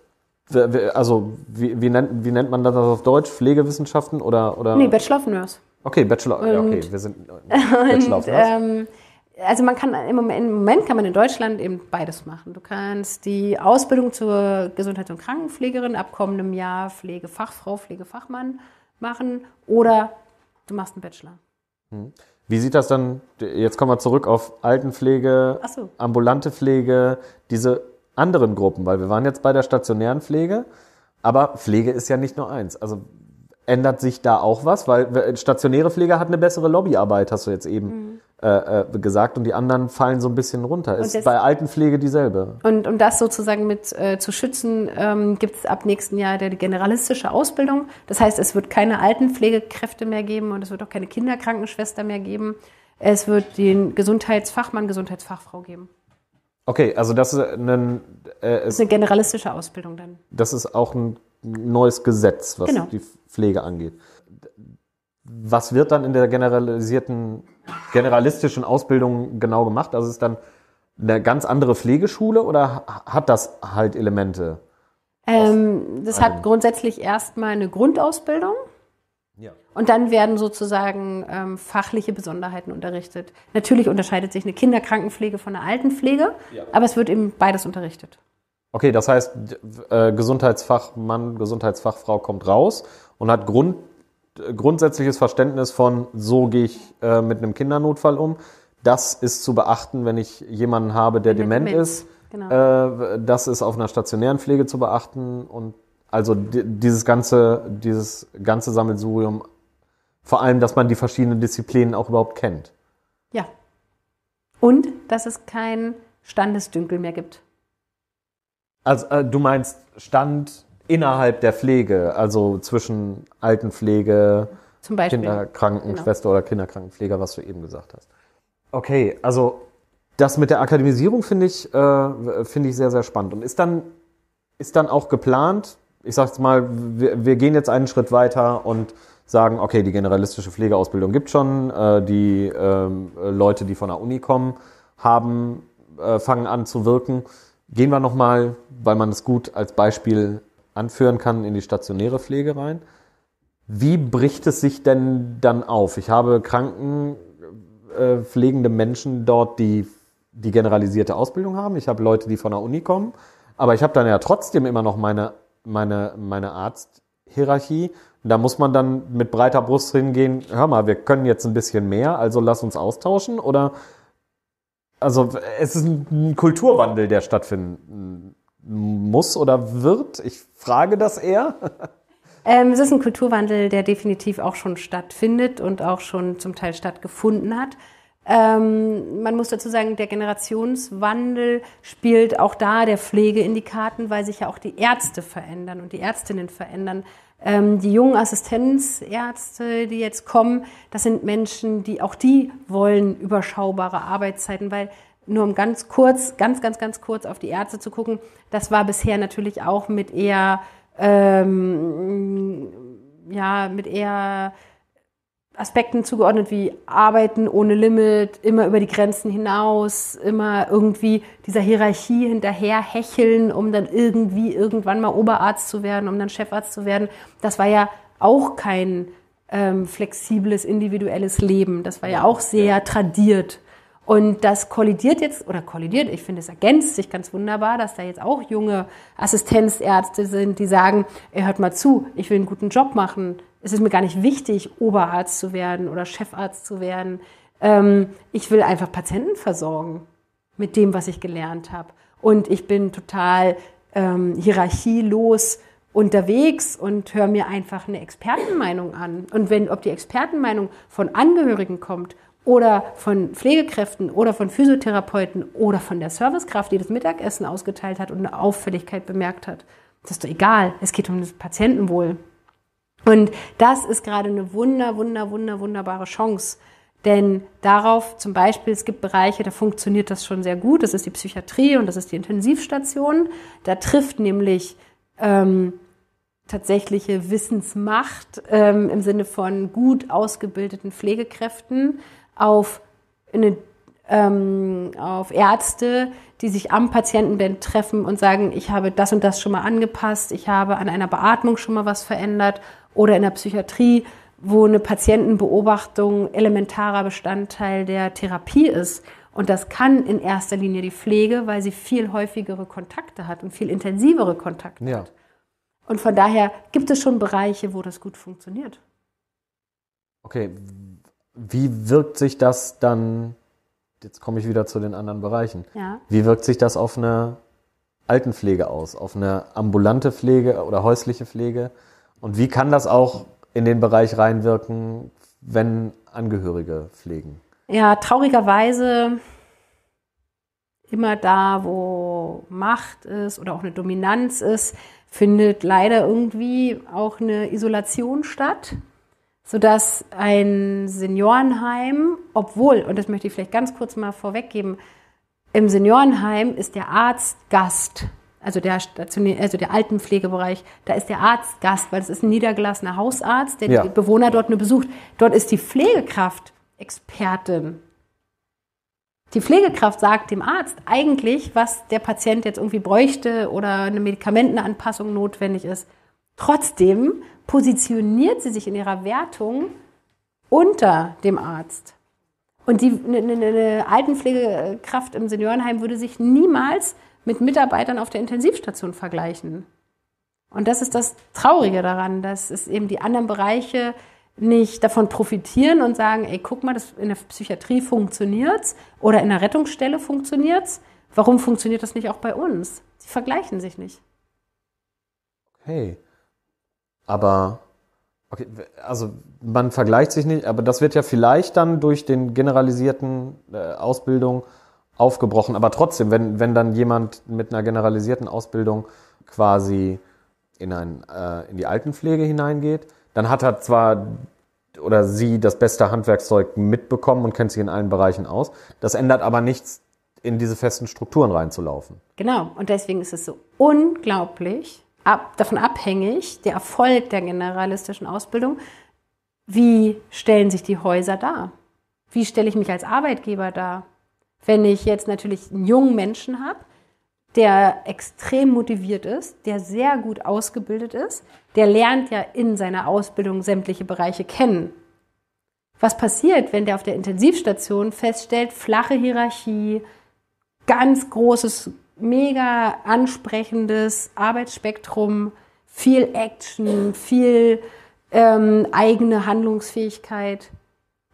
also wie, wie, nennt, wie nennt man das auf Deutsch? Pflegewissenschaften oder? oder? Nee, Bachelor of Nurse. Okay, Bachelor, und, okay, wir sind äh, Bachelor of Nurse. ähm, also man kann im Moment, im Moment, kann man in Deutschland eben beides machen. Du kannst die Ausbildung zur Gesundheits- und Krankenpflegerin ab kommendem Jahr Pflegefachfrau, Pflegefachmann machen oder du machst einen Bachelor. Hm. Wie sieht das dann, jetzt kommen wir zurück auf Altenpflege, so. ambulante Pflege, diese anderen Gruppen, weil wir waren jetzt bei der stationären Pflege, aber Pflege ist ja nicht nur eins. Also ändert sich da auch was? Weil äh, stationäre Pflege hat eine bessere Lobbyarbeit, hast du jetzt eben mhm. Äh, äh, gesagt, und die anderen fallen so ein bisschen runter. Und Ist bei Altenpflege dieselbe. Und um das sozusagen mit äh, zu schützen, ähm, gibt es ab nächsten Jahr die generalistische Ausbildung. Das heißt, es wird keine Altenpflegekräfte mehr geben und es wird auch keine Kinderkrankenschwester mehr geben. Es wird den Gesundheitsfachmann, Gesundheitsfachfrau geben. Okay, also das ist, ein, äh, das ist eine generalistische Ausbildung dann. Das ist auch ein neues Gesetz, was genau. die Pflege angeht. Was wird dann in der generalisierten, generalistischen Ausbildung genau gemacht? Also ist dann eine ganz andere Pflegeschule oder hat das halt Elemente? Ähm, das hat also- grundsätzlich erstmal eine Grundausbildung. Ja. Und dann werden sozusagen ähm, fachliche Besonderheiten unterrichtet. Natürlich unterscheidet sich eine Kinderkrankenpflege von einer Altenpflege, ja. aber es wird eben beides unterrichtet. Okay, das heißt, äh, Gesundheitsfachmann, Gesundheitsfachfrau kommt raus und hat Grund, grundsätzliches Verständnis von, so gehe ich äh, mit einem Kindernotfall um. Das ist zu beachten, wenn ich jemanden habe, der dement, dement ist. Genau. Äh, das ist auf einer stationären Pflege zu beachten und also dieses ganze, dieses ganze Sammelsurium, vor allem, dass man die verschiedenen Disziplinen auch überhaupt kennt. Ja. Und dass es kein Standesdünkel mehr gibt. Also äh, du meinst Stand, innerhalb der Pflege, also zwischen Altenpflege, Zum Beispiel. Kinderkrankenschwester genau. oder Kinderkrankenpfleger, was du eben gesagt hast. Okay, also das mit der Akademisierung finde ich, äh, find ich sehr, sehr spannend. Und ist dann, ist dann auch geplant, ich sage jetzt mal, wir, wir, gehen jetzt einen Schritt weiter und sagen, okay, die generalistische Pflegeausbildung gibt schon, äh, die äh, Leute, die von der Uni kommen, haben, äh, fangen an zu wirken. Gehen wir nochmal, weil man es gut als Beispiel anführen kann in die stationäre Pflege rein. Wie bricht es sich denn dann auf? Ich habe krankenpflegende äh, Menschen dort, die die generalisierte Ausbildung haben. Ich habe Leute, die von der Uni kommen. Aber ich habe dann ja trotzdem immer noch meine, meine, meine Arzthierarchie. Und da muss man dann mit breiter Brust hingehen, hör mal, wir können jetzt ein bisschen mehr, also lass uns austauschen. Oder also es ist ein Kulturwandel, der stattfinden muss oder wird? Ich frage das eher. Ähm, es ist ein Kulturwandel, der definitiv auch schon stattfindet und auch schon zum Teil stattgefunden hat. Ähm, man muss dazu sagen, der Generationswandel spielt auch da der Pflege in die Karten, weil sich ja auch die Ärzte verändern und die Ärztinnen verändern. Ähm, die jungen Assistenzärzte, die jetzt kommen, das sind Menschen, die auch die wollen überschaubare Arbeitszeiten, weil nur um ganz kurz, ganz, ganz, ganz kurz auf die Ärzte zu gucken, das war bisher natürlich auch mit eher, ähm, ja, mit eher Aspekten zugeordnet wie Arbeiten ohne Limit, immer über die Grenzen hinaus, immer irgendwie dieser Hierarchie hinterher hecheln, um dann irgendwie irgendwann mal Oberarzt zu werden, um dann Chefarzt zu werden. Das war ja auch kein ähm, flexibles, individuelles Leben. Das war ja auch sehr tradiert. Und das kollidiert jetzt, oder kollidiert, ich finde, es ergänzt sich ganz wunderbar, dass da jetzt auch junge Assistenzärzte sind, die sagen, ey, hört mal zu, ich will einen guten Job machen. Es ist mir gar nicht wichtig, Oberarzt zu werden oder Chefarzt zu werden. Ähm, ich will einfach Patienten versorgen mit dem, was ich gelernt habe. Und ich bin total ähm, hierarchielos unterwegs und höre mir einfach eine Expertenmeinung an. Und wenn, ob die Expertenmeinung von Angehörigen kommt oder von Pflegekräften oder von Physiotherapeuten oder von der Servicekraft, die das Mittagessen ausgeteilt hat und eine Auffälligkeit bemerkt hat. Das ist doch egal, es geht um das Patientenwohl. Und das ist gerade eine wunder, wunder, wunder, wunderbare Chance. Denn darauf zum Beispiel, es gibt Bereiche, da funktioniert das schon sehr gut. Das ist die Psychiatrie und das ist die Intensivstation. Da trifft nämlich ähm, tatsächliche Wissensmacht ähm, im Sinne von gut ausgebildeten Pflegekräften auf, eine, ähm, auf Ärzte, die sich am Patientenbett treffen und sagen, ich habe das und das schon mal angepasst, ich habe an einer Beatmung schon mal was verändert oder in der Psychiatrie, wo eine Patientenbeobachtung elementarer Bestandteil der Therapie ist. Und das kann in erster Linie die Pflege, weil sie viel häufigere Kontakte hat und viel intensivere Kontakte ja. hat. Und von daher gibt es schon Bereiche, wo das gut funktioniert. Okay, wie wirkt sich das dann, jetzt komme ich wieder zu den anderen Bereichen, ja. wie wirkt sich das auf eine Altenpflege aus, auf eine ambulante Pflege oder häusliche Pflege? Und wie kann das auch in den Bereich reinwirken, wenn Angehörige pflegen? Ja, traurigerweise immer da, wo Macht ist oder auch eine Dominanz ist, findet leider irgendwie auch eine Isolation statt sodass ein Seniorenheim, obwohl, und das möchte ich vielleicht ganz kurz mal vorweggeben, im Seniorenheim ist der Arzt Gast, also der, also der Altenpflegebereich, da ist der Arzt Gast, weil es ist ein niedergelassener Hausarzt, der ja. die Bewohner dort nur besucht. Dort ist die Pflegekraft Expertin. Die Pflegekraft sagt dem Arzt eigentlich, was der Patient jetzt irgendwie bräuchte oder eine Medikamentenanpassung notwendig ist. Trotzdem positioniert sie sich in ihrer Wertung unter dem Arzt. Und die, eine, eine ne, ne Altenpflegekraft im Seniorenheim würde sich niemals mit Mitarbeitern auf der Intensivstation vergleichen. Und das ist das Traurige daran, dass es eben die anderen Bereiche nicht davon profitieren und sagen, ey, guck mal, das in der Psychiatrie funktioniert's oder in der Rettungsstelle funktioniert's. Warum funktioniert das nicht auch bei uns? Sie vergleichen sich nicht. Okay. Aber okay, also man vergleicht sich nicht, aber das wird ja vielleicht dann durch den generalisierten äh, Ausbildung aufgebrochen. Aber trotzdem, wenn, wenn dann jemand mit einer generalisierten Ausbildung quasi in, ein, äh, in die Altenpflege hineingeht, dann hat er zwar oder sie das beste Handwerkszeug mitbekommen und kennt sich in allen Bereichen aus. Das ändert aber nichts, in diese festen Strukturen reinzulaufen. Genau, und deswegen ist es so unglaublich ab, davon abhängig, der Erfolg der generalistischen Ausbildung, wie stellen sich die Häuser dar? Wie stelle ich mich als Arbeitgeber dar? Wenn ich jetzt natürlich einen jungen Menschen habe, der extrem motiviert ist, der sehr gut ausgebildet ist, der lernt ja in seiner Ausbildung sämtliche Bereiche kennen. Was passiert, wenn der auf der Intensivstation feststellt, flache Hierarchie, ganz großes mega ansprechendes Arbeitsspektrum, viel Action, viel ähm, eigene Handlungsfähigkeit.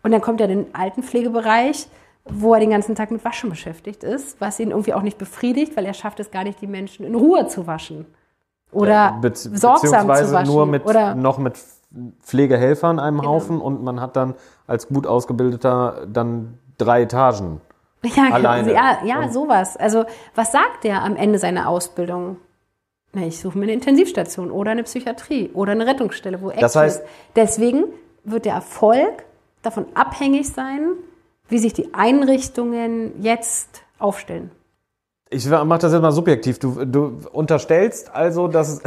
Und dann kommt er in den Altenpflegebereich, wo er den ganzen Tag mit Waschen beschäftigt ist, was ihn irgendwie auch nicht befriedigt, weil er schafft es gar nicht, die Menschen in Ruhe zu waschen oder Be sorgsam zu waschen. nur mit, oder noch mit Pflegehelfern einem genau. Haufen und man hat dann als gut ausgebildeter dann drei Etagen. Ja, genau. Alleine. ja, ja sowas. Also was sagt der am Ende seiner Ausbildung? Na, ich suche mir eine Intensivstation oder eine Psychiatrie oder eine Rettungsstelle, wo Action das heißt, ist. Deswegen wird der Erfolg davon abhängig sein, wie sich die Einrichtungen jetzt aufstellen. Ich mache das jetzt mal subjektiv. Du, du unterstellst also, dass,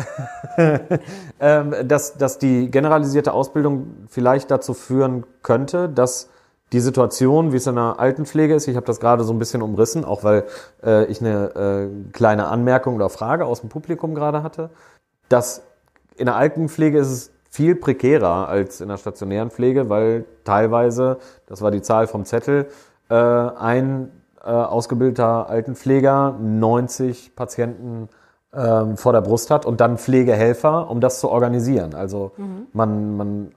ähm, dass, dass die generalisierte Ausbildung vielleicht dazu führen könnte, dass die Situation, wie es in der Altenpflege ist, ich habe das gerade so ein bisschen umrissen, auch weil äh, ich eine äh, kleine Anmerkung oder Frage aus dem Publikum gerade hatte, dass in der Altenpflege ist es viel prekärer als in der stationären Pflege, weil teilweise, das war die Zahl vom Zettel, äh, ein äh, ausgebildeter Altenpfleger 90 Patienten ähm, vor der Brust hat und dann Pflegehelfer, um das zu organisieren. Also mhm. man, man,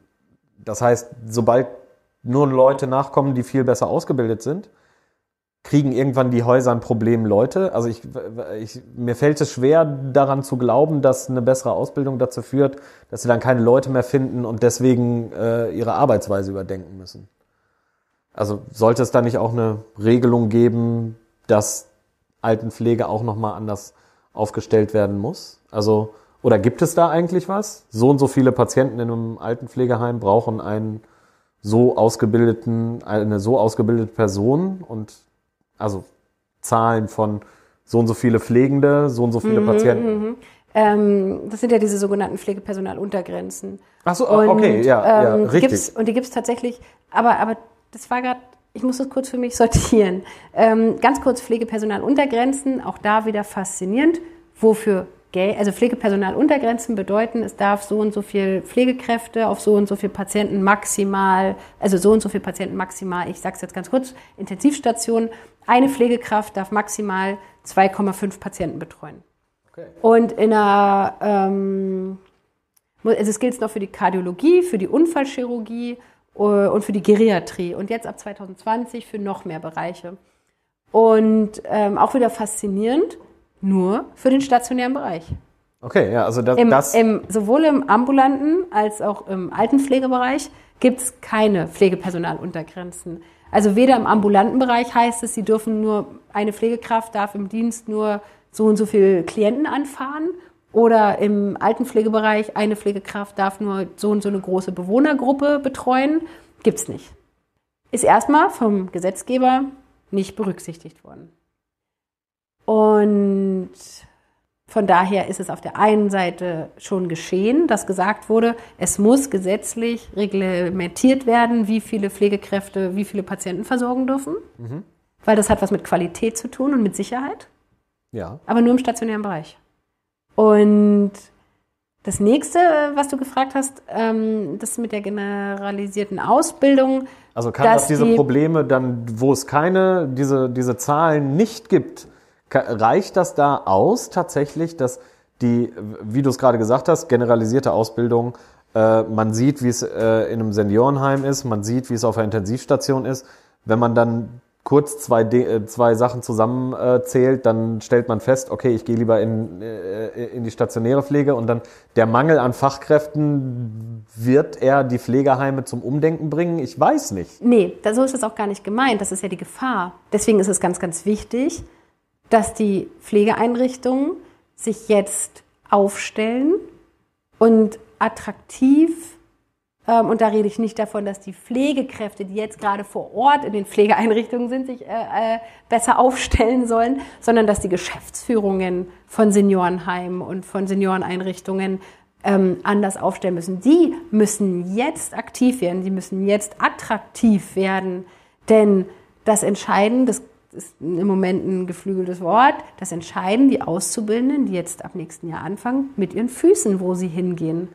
das heißt, sobald nur Leute nachkommen, die viel besser ausgebildet sind? Kriegen irgendwann die Häuser ein Problem Leute? Also ich, ich, mir fällt es schwer, daran zu glauben, dass eine bessere Ausbildung dazu führt, dass sie dann keine Leute mehr finden und deswegen äh, ihre Arbeitsweise überdenken müssen. Also sollte es da nicht auch eine Regelung geben, dass Altenpflege auch nochmal anders aufgestellt werden muss? Also, oder gibt es da eigentlich was? So und so viele Patienten in einem Altenpflegeheim brauchen einen so ausgebildeten, eine so ausgebildete Person und also Zahlen von so und so viele Pflegende, so und so viele mhm, Patienten. Mhm. Ähm, das sind ja diese sogenannten Pflegepersonaluntergrenzen. Ach so, ah, und, okay, ja, ähm, ja richtig. und die gibt es tatsächlich, aber, aber das war gerade, ich muss das kurz für mich sortieren. Ähm, ganz kurz Pflegepersonaluntergrenzen, auch da wieder faszinierend. Wofür also Pflegepersonaluntergrenzen bedeuten, es darf so und so viel Pflegekräfte auf so und so viel Patienten maximal, also so und so viel Patienten maximal, ich sage es jetzt ganz kurz, Intensivstation, eine Pflegekraft darf maximal 2,5 Patienten betreuen. Okay. Und in einer, ähm, also es gilt noch für die Kardiologie, für die Unfallchirurgie äh, und für die Geriatrie und jetzt ab 2020 für noch mehr Bereiche. Und ähm, auch wieder faszinierend, nur für den stationären Bereich. Okay, ja, also das. Im, das im, sowohl im ambulanten als auch im Altenpflegebereich gibt es keine Pflegepersonaluntergrenzen. Also weder im ambulanten Bereich heißt es, sie dürfen nur, eine Pflegekraft darf im Dienst nur so und so viele Klienten anfahren oder im Altenpflegebereich, eine Pflegekraft darf nur so und so eine große Bewohnergruppe betreuen. Gibt's nicht. Ist erstmal vom Gesetzgeber nicht berücksichtigt worden. Und von daher ist es auf der einen Seite schon geschehen, dass gesagt wurde, es muss gesetzlich reglementiert werden, wie viele Pflegekräfte, wie viele Patienten versorgen dürfen, mhm. weil das hat was mit Qualität zu tun und mit Sicherheit. Ja. Aber nur im stationären Bereich. Und das nächste, was du gefragt hast, ähm, das mit der generalisierten Ausbildung. Also kann das diese die Probleme dann, wo es keine, diese, diese Zahlen nicht gibt, Reicht das da aus tatsächlich, dass die, wie du es gerade gesagt hast, generalisierte Ausbildung, äh, man sieht, wie es äh, in einem Seniorenheim ist, man sieht, wie es auf einer Intensivstation ist. Wenn man dann kurz zwei, De äh, zwei Sachen zusammenzählt, äh, dann stellt man fest, okay, ich gehe lieber in, äh, in die stationäre Pflege und dann der Mangel an Fachkräften wird er die Pflegeheime zum Umdenken bringen? Ich weiß nicht. Nee, so ist das auch gar nicht gemeint. Das ist ja die Gefahr. Deswegen ist es ganz, ganz wichtig, dass die Pflegeeinrichtungen sich jetzt aufstellen und attraktiv, ähm, und da rede ich nicht davon, dass die Pflegekräfte, die jetzt gerade vor Ort in den Pflegeeinrichtungen sind, sich äh, äh, besser aufstellen sollen, sondern dass die Geschäftsführungen von Seniorenheimen und von Senioreneinrichtungen ähm, anders aufstellen müssen. Die müssen jetzt aktiv werden, die müssen jetzt attraktiv werden, denn das Entscheiden des ist im Moment ein geflügeltes Wort, das entscheiden die Auszubildenden, die jetzt ab nächsten Jahr anfangen, mit ihren Füßen, wo sie hingehen.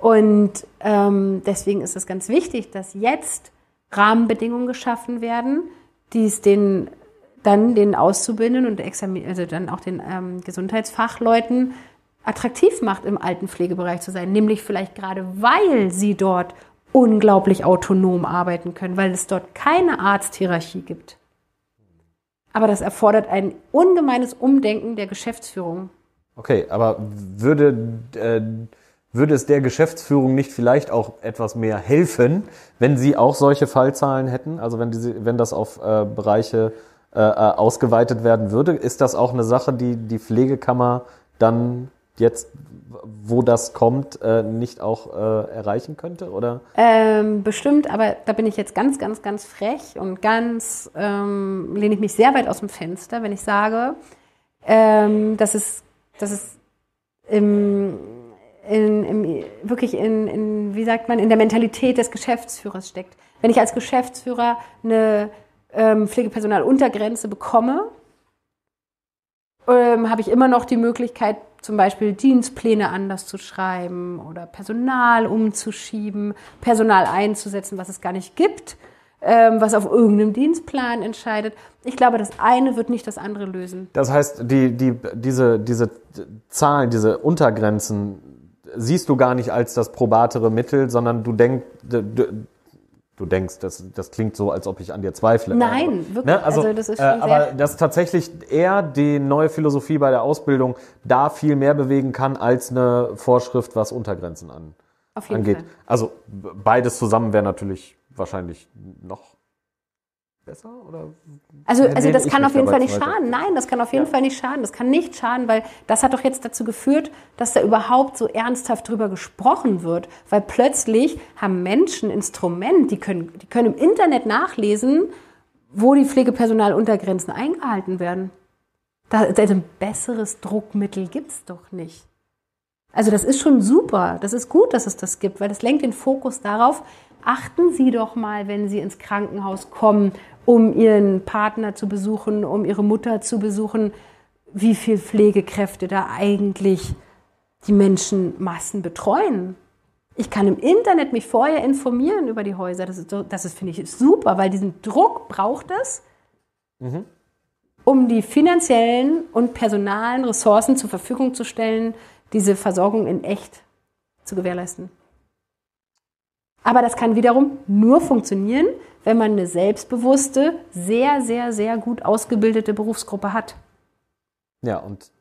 Und ähm, deswegen ist es ganz wichtig, dass jetzt Rahmenbedingungen geschaffen werden, die es den dann den Auszubildenden und also dann auch den ähm, Gesundheitsfachleuten attraktiv macht, im Altenpflegebereich zu sein. Nämlich vielleicht gerade, weil sie dort unglaublich autonom arbeiten können, weil es dort keine Arzthierarchie gibt. Aber das erfordert ein ungemeines Umdenken der Geschäftsführung. Okay, aber würde, äh, würde es der Geschäftsführung nicht vielleicht auch etwas mehr helfen, wenn sie auch solche Fallzahlen hätten? Also wenn, diese, wenn das auf äh, Bereiche äh, äh ausgeweitet werden würde, ist das auch eine Sache, die die Pflegekammer dann jetzt wo das kommt, äh, nicht auch äh, erreichen könnte, oder? Ähm, bestimmt, aber da bin ich jetzt ganz, ganz, ganz frech und ganz ähm, lehne ich mich sehr weit aus dem Fenster, wenn ich sage, ähm, dass es, dass es im, in, im, wirklich in, in, wie sagt man, in der Mentalität des Geschäftsführers steckt. Wenn ich als Geschäftsführer eine ähm, Pflegepersonaluntergrenze bekomme, ähm, habe ich immer noch die Möglichkeit, zum Beispiel Dienstpläne anders zu schreiben oder Personal umzuschieben, Personal einzusetzen, was es gar nicht gibt, ähm, was auf irgendeinem Dienstplan entscheidet. Ich glaube, das eine wird nicht das andere lösen. Das heißt, die, die, diese, diese Zahlen, diese Untergrenzen siehst du gar nicht als das probatere Mittel, sondern du denkst, du denkst, das, das klingt so, als ob ich an dir zweifle. Nein, aber, also, wirklich. Ne? Also, also, das ist äh, Aber dass tatsächlich eher die neue Philosophie bei der Ausbildung da viel mehr bewegen kann als eine Vorschrift, was Untergrenzen an, angeht. Fall. Also beides zusammen wäre natürlich wahrscheinlich noch besser? Oder also, also das kann auf jeden Fall nicht schaden. Nein, das kann auf jeden ja. Fall nicht schaden. Das kann nicht schaden, weil das hat doch jetzt dazu geführt, dass da überhaupt so ernsthaft drüber gesprochen wird. Weil plötzlich haben Menschen Instrument, die können, die können im Internet nachlesen, wo die Pflegepersonaluntergrenzen eingehalten werden. Da, also ein besseres Druckmittel gibt es doch nicht. Also das ist schon super. Das ist gut, dass es das gibt, weil das lenkt den Fokus darauf, achten Sie doch mal, wenn Sie ins Krankenhaus kommen um ihren Partner zu besuchen, um ihre Mutter zu besuchen, wie viel Pflegekräfte da eigentlich die Menschenmassen betreuen. Ich kann im Internet mich vorher informieren über die Häuser. Das ist, so, das ist finde ich, super, weil diesen Druck braucht es, mhm. um die finanziellen und personalen Ressourcen zur Verfügung zu stellen, diese Versorgung in echt zu gewährleisten. Aber das kann wiederum nur funktionieren, wenn man eine selbstbewusste, sehr, sehr, sehr gut ausgebildete Berufsgruppe hat. Ja, und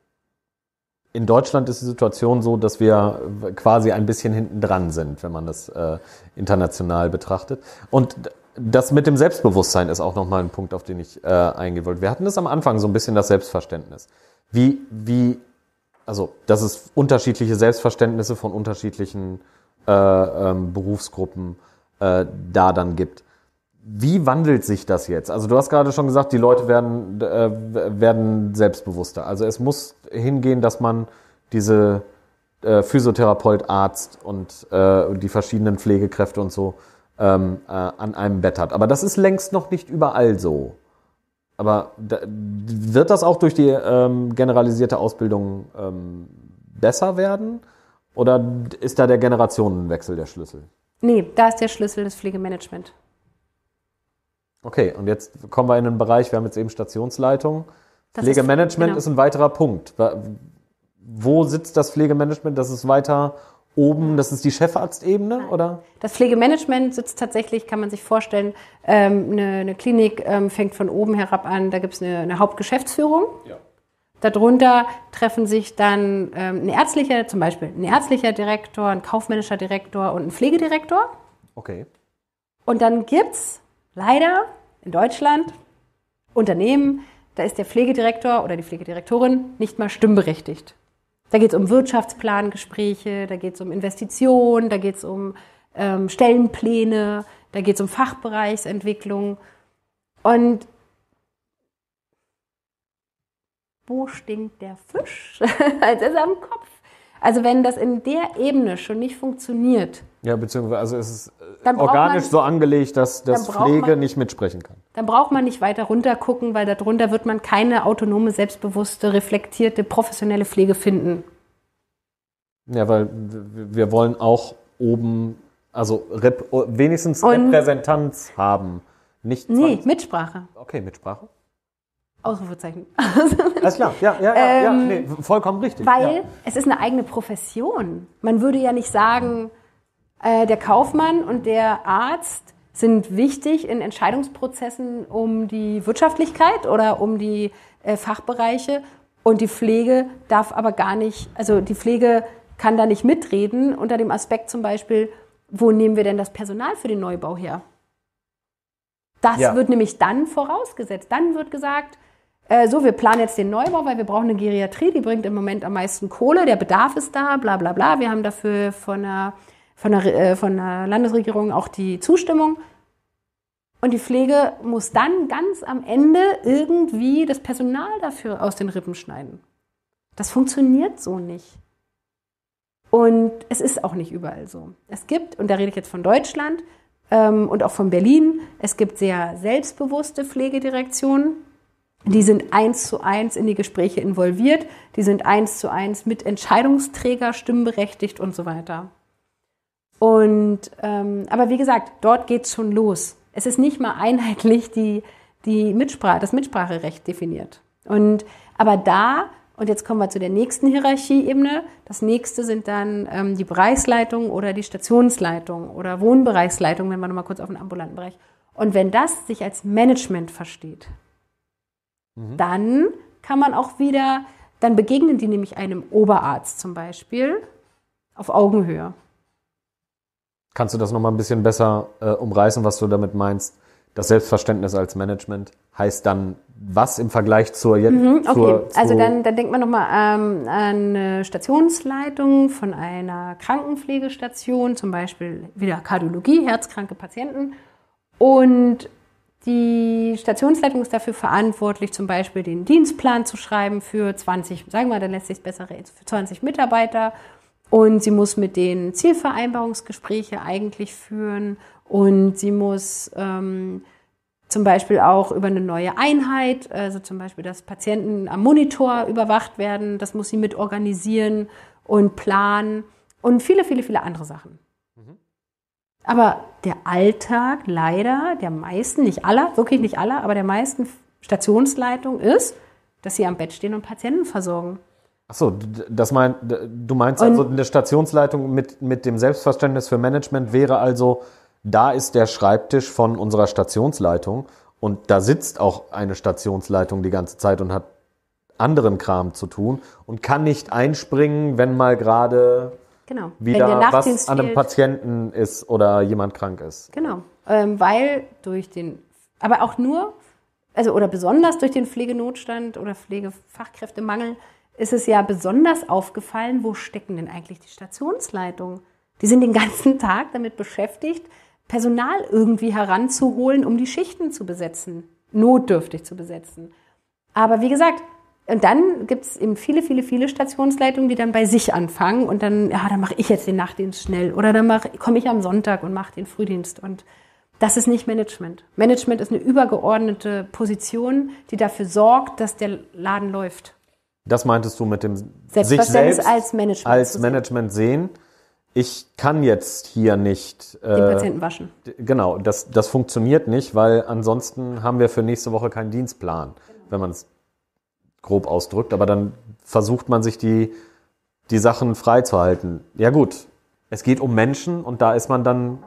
in Deutschland ist die Situation so, dass wir quasi ein bisschen hinten dran sind, wenn man das äh, international betrachtet. Und das mit dem Selbstbewusstsein ist auch nochmal ein Punkt, auf den ich äh, eingehen wollte. Wir hatten das am Anfang so ein bisschen das Selbstverständnis. Wie, wie, also, dass es unterschiedliche Selbstverständnisse von unterschiedlichen äh, ähm, Berufsgruppen äh, da dann gibt. Wie wandelt sich das jetzt? Also du hast gerade schon gesagt, die Leute werden, äh, werden selbstbewusster. Also es muss hingehen, dass man diese äh, Physiotherapeut, Arzt und äh, die verschiedenen Pflegekräfte und so ähm, äh, an einem Bett hat. Aber das ist längst noch nicht überall so. Aber da, wird das auch durch die ähm, generalisierte Ausbildung ähm, besser werden? Oder ist da der Generationenwechsel der Schlüssel? Nee, da ist der Schlüssel des Pflegemanagement. Okay, und jetzt kommen wir in den Bereich, wir haben jetzt eben Stationsleitung. Das Pflegemanagement ist, genau. ist, ein weiterer Punkt. Wo sitzt das Pflegemanagement? Das ist weiter oben, das ist die Chefarztebene, Nein. oder? Das Pflegemanagement sitzt tatsächlich, kann man sich vorstellen, ähm, eine, eine, Klinik ähm, fängt von oben herab an, da gibt es eine, Hauptgeschäftsführung. Ja. Darunter treffen sich dann ähm, ein ärztlicher, zum Beispiel ein ärztlicher Direktor, ein kaufmännischer Direktor und ein Pflegedirektor. Okay. Und dann gibt es leider in Deutschland Unternehmen, da ist der Pflegedirektor oder die Pflegedirektorin nicht mal stimmberechtigt. Da geht es um Wirtschaftsplangespräche, da geht es um Investitionen, da geht es um ähm, Stellenpläne, da geht es um Fachbereichsentwicklung. Und wo stinkt der Fisch? Als ist er am Kopf. Also wenn das in der Ebene schon nicht funktioniert. Ja, beziehungsweise also es ist äh, organisch man, so angelegt, dass, dass Pflege man, nicht mitsprechen kann. Dann braucht man nicht weiter runter gucken, weil darunter wird man keine autonome, selbstbewusste, reflektierte, professionelle Pflege finden. Ja, weil wir wollen auch oben, also rep wenigstens Und Repräsentanz haben. Nicht nee, Mitsprache. Okay, Mitsprache. Ausrufezeichen. Alles klar, ja, ja, ja, ja. Ähm, nee, vollkommen richtig. Weil ja. es ist eine eigene Profession. Man würde ja nicht sagen, äh, der Kaufmann und der Arzt sind wichtig in Entscheidungsprozessen um die Wirtschaftlichkeit oder um die äh, Fachbereiche. Und die Pflege darf aber gar nicht, also die Pflege kann da nicht mitreden unter dem Aspekt zum Beispiel, wo nehmen wir denn das Personal für den Neubau her? Das ja. wird nämlich dann vorausgesetzt. Dann wird gesagt, äh, so, wir planen jetzt den Neubau, weil wir brauchen eine Geriatrie, die bringt im Moment am meisten Kohle, der Bedarf ist da, bla bla bla. Wir haben dafür von der, von der, äh, von der Landesregierung auch die Zustimmung. Und die Pflege muss dann ganz am Ende irgendwie das Personal dafür aus den Rippen schneiden. Das funktioniert so nicht. Und es ist auch nicht überall so. Es gibt, und da rede ich jetzt von Deutschland ähm, und auch von Berlin, es gibt sehr selbstbewusste Pflegedirektionen, die sind eins zu eins in die Gespräche involviert, die sind eins zu eins mit Entscheidungsträger, stimmberechtigt und so weiter. Und ähm, aber wie gesagt, dort geht's schon los. Es ist nicht mal einheitlich die, die Mitsprache, das Mitspracherecht definiert. Und aber da, und jetzt kommen wir zu der nächsten Hierarchieebene, das nächste sind dann ähm, die Bereichsleitung oder die Stationsleitung oder Wohnbereichsleitung, wenn man nochmal kurz auf den ambulanten Bereich. Und wenn das sich als Management versteht, Mhm. dann kann man auch wieder, dann begegnen die nämlich einem Oberarzt zum Beispiel auf Augenhöhe. Kannst du das nochmal ein bisschen besser äh, umreißen, was du damit meinst? Das Selbstverständnis als Management heißt dann was im Vergleich zur jetzt? Mhm, okay, zur, zur also dann, dann denkt man nochmal ähm, an eine Stationsleitung von einer Krankenpflegestation, zum Beispiel wieder Kardiologie, herzkranke Patienten. Und die Stationsleitung ist dafür verantwortlich, zum Beispiel den Dienstplan zu schreiben für 20, sagen wir, dann lässt sich besser reden, für 20 Mitarbeiter. Und sie muss mit denen Zielvereinbarungsgespräche eigentlich führen und sie muss ähm, zum Beispiel auch über eine neue Einheit, also zum Beispiel, dass Patienten am Monitor überwacht werden, das muss sie mit organisieren und planen und viele, viele, viele andere Sachen. Aber der Alltag leider der meisten, nicht aller, wirklich nicht aller, aber der meisten Stationsleitung ist, dass sie am Bett stehen und Patienten versorgen. Achso, das mein, du meinst und also, eine Stationsleitung mit, mit dem Selbstverständnis für Management wäre also, da ist der Schreibtisch von unserer Stationsleitung und da sitzt auch eine Stationsleitung die ganze Zeit und hat anderen Kram zu tun und kann nicht einspringen, wenn mal gerade genau. Wie wieder was an einem Patienten ist oder jemand krank ist. Genau, ähm, weil durch den, aber auch nur, also oder besonders durch den Pflegenotstand oder Pflegefachkräftemangel ist es ja besonders aufgefallen, wo stecken denn eigentlich die Stationsleitungen? Die sind den ganzen Tag damit beschäftigt, Personal irgendwie heranzuholen, um die Schichten zu besetzen, notdürftig zu besetzen. Aber wie gesagt, und dann gibt es eben viele, viele, viele Stationsleitungen, die dann bei sich anfangen und dann, ja, dann mache ich jetzt den Nachtdienst schnell oder dann komme ich am Sonntag und mache den Frühdienst. Und das ist nicht Management. Management ist eine übergeordnete Position, die dafür sorgt, dass der Laden läuft. Das meintest du mit dem sich selbst als Management, als Management sehen. Ich kann jetzt hier nicht äh, den Patienten waschen. Genau, das, das funktioniert nicht, weil ansonsten haben wir für nächste Woche keinen Dienstplan, genau. wenn man es grob ausdrückt, aber dann versucht man sich die, die Sachen freizuhalten. Ja gut, es geht um Menschen und da ist man dann,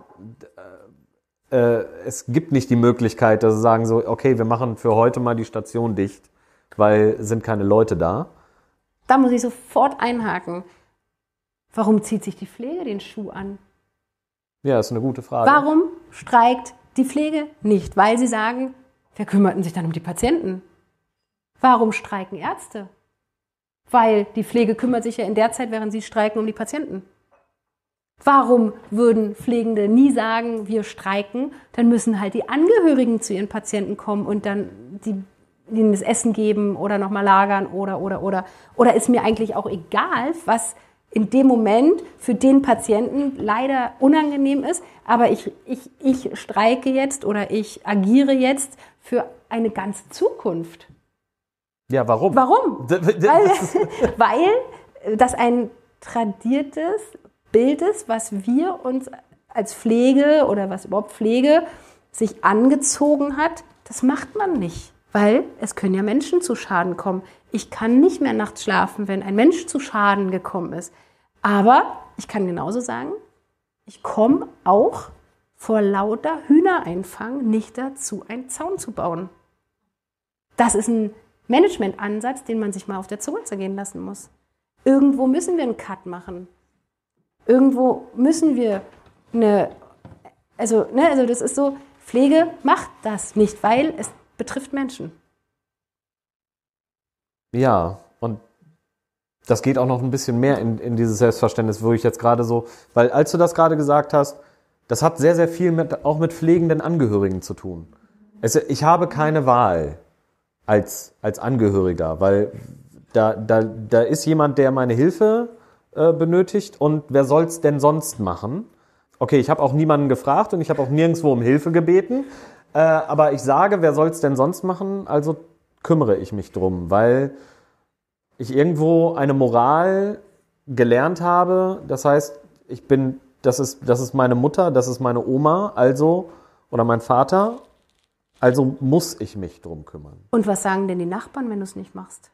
äh, äh, es gibt nicht die Möglichkeit, dass sie sagen so, okay, wir machen für heute mal die Station dicht, weil sind keine Leute da. Da muss ich sofort einhaken. Warum zieht sich die Pflege den Schuh an? Ja, ist eine gute Frage. Warum streikt die Pflege nicht? Weil sie sagen, wer kümmert sich dann um die Patienten? Warum streiken Ärzte? Weil die Pflege kümmert sich ja in der Zeit, während sie streiken, um die Patienten. Warum würden Pflegende nie sagen, wir streiken? Dann müssen halt die Angehörigen zu ihren Patienten kommen und dann die, ihnen das Essen geben oder nochmal lagern oder, oder, oder. Oder ist mir eigentlich auch egal, was in dem Moment für den Patienten leider unangenehm ist, aber ich, ich, ich streike jetzt oder ich agiere jetzt für eine ganze Zukunft. Ja, warum? Warum? weil, weil äh, das ein tradiertes Bild ist, was wir uns als Pflege oder was überhaupt Pflege sich angezogen hat, das macht man nicht. Weil es können ja Menschen zu Schaden kommen. Ich kann nicht mehr nachts schlafen, wenn ein Mensch zu Schaden gekommen ist. Aber ich kann genauso sagen, ich komme auch vor lauter Hühnereinfang nicht dazu, einen Zaun zu bauen. Das ist ein Managementansatz, den man sich mal auf der Zunge zergehen lassen muss. Irgendwo müssen wir einen Cut machen. Irgendwo müssen wir eine, also, ne, also das ist so, Pflege macht das nicht, weil es betrifft Menschen. Ja, und das geht auch noch ein bisschen mehr in, in dieses Selbstverständnis, wo ich jetzt gerade so, weil als du das gerade gesagt hast, das hat sehr, sehr viel mit, auch mit pflegenden Angehörigen zu tun. Es, ich habe keine Wahl als, als Angehöriger, weil da, da, da ist jemand, der meine Hilfe äh, benötigt und wer soll's denn sonst machen? Okay, ich habe auch niemanden gefragt und ich habe auch nirgendwo um Hilfe gebeten, äh, aber ich sage, wer soll's denn sonst machen? Also kümmere ich mich drum, weil ich irgendwo eine Moral gelernt habe. Das heißt, ich bin, das ist, das ist meine Mutter, das ist meine Oma, also oder mein Vater also muss ich mich drum kümmern. Und was sagen denn die Nachbarn, wenn du es nicht machst?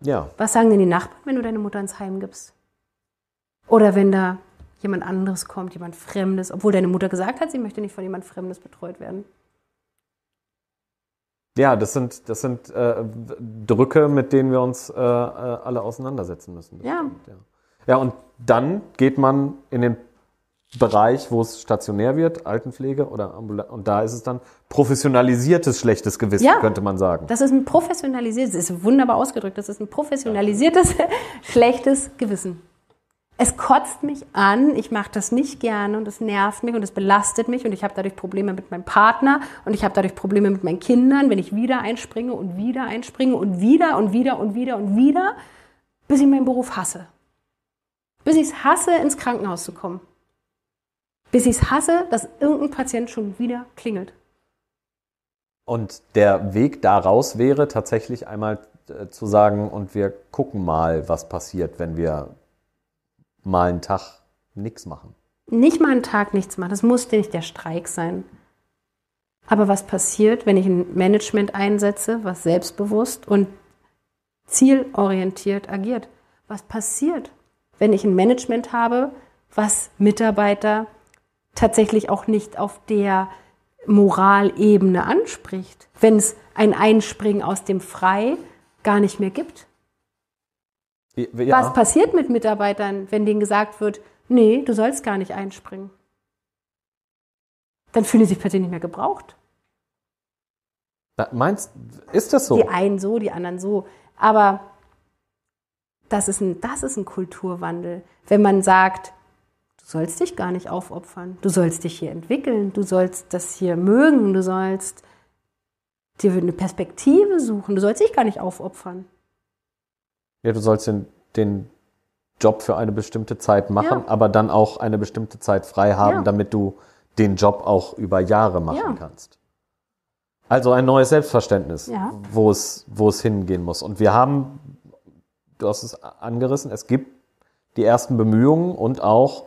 Ja. Was sagen denn die Nachbarn, wenn du deine Mutter ins Heim gibst? Oder wenn da jemand anderes kommt, jemand Fremdes, obwohl deine Mutter gesagt hat, sie möchte nicht von jemand Fremdes betreut werden? Ja, das sind, das sind äh, Drücke, mit denen wir uns äh, äh alle auseinandersetzen müssen. Ja. Stimmt, ja. Ja, und dann geht man in den Bereich, wo es stationär wird, Altenpflege oder ambulant. Und da ist es dann professionalisiertes schlechtes Gewissen, ja, könnte man sagen. Das ist ein professionalisiertes, ist wunderbar ausgedrückt, das ist ein professionalisiertes schlechtes Gewissen. Es kotzt mich an, ich mache das nicht gerne und es nervt mich und es belastet mich und ich habe dadurch Probleme mit meinem Partner und ich habe dadurch Probleme mit meinen Kindern, wenn ich wieder einspringe und wieder einspringe und wieder und wieder und wieder und wieder, bis ich meinen Beruf hasse. Bis ich es hasse, ins Krankenhaus zu kommen bis ich es hasse, dass irgendein Patient schon wieder klingelt. Und der Weg daraus wäre tatsächlich einmal äh, zu sagen, und wir gucken mal, was passiert, wenn wir mal einen Tag nichts machen. Nicht mal einen Tag nichts machen, das muss nicht der Streik sein. Aber was passiert, wenn ich ein Management einsetze, was selbstbewusst und zielorientiert agiert? Was passiert, wenn ich ein Management habe, was Mitarbeiter tatsächlich auch nicht auf der Moralebene anspricht, wenn es ein Einspringen aus dem Frei gar nicht mehr gibt. Ja. Was passiert mit Mitarbeitern, wenn denen gesagt wird, nee, du sollst gar nicht einspringen? Dann fühlen sie sich plötzlich nicht mehr gebraucht. Meinst ist das so? Die einen so, die anderen so. Aber das ist ein, das ist ein Kulturwandel. Wenn man sagt, sollst dich gar nicht aufopfern. Du sollst dich hier entwickeln. Du sollst das hier mögen. Du sollst dir eine Perspektive suchen. Du sollst dich gar nicht aufopfern. Ja, du sollst den, den Job für eine bestimmte Zeit machen, ja. aber dann auch eine bestimmte Zeit frei haben, ja. damit du den Job auch über Jahre machen ja. kannst. Also ein neues Selbstverständnis, wo, es, wo es hingehen muss. Und wir haben, du hast es angerissen, es gibt die ersten Bemühungen und auch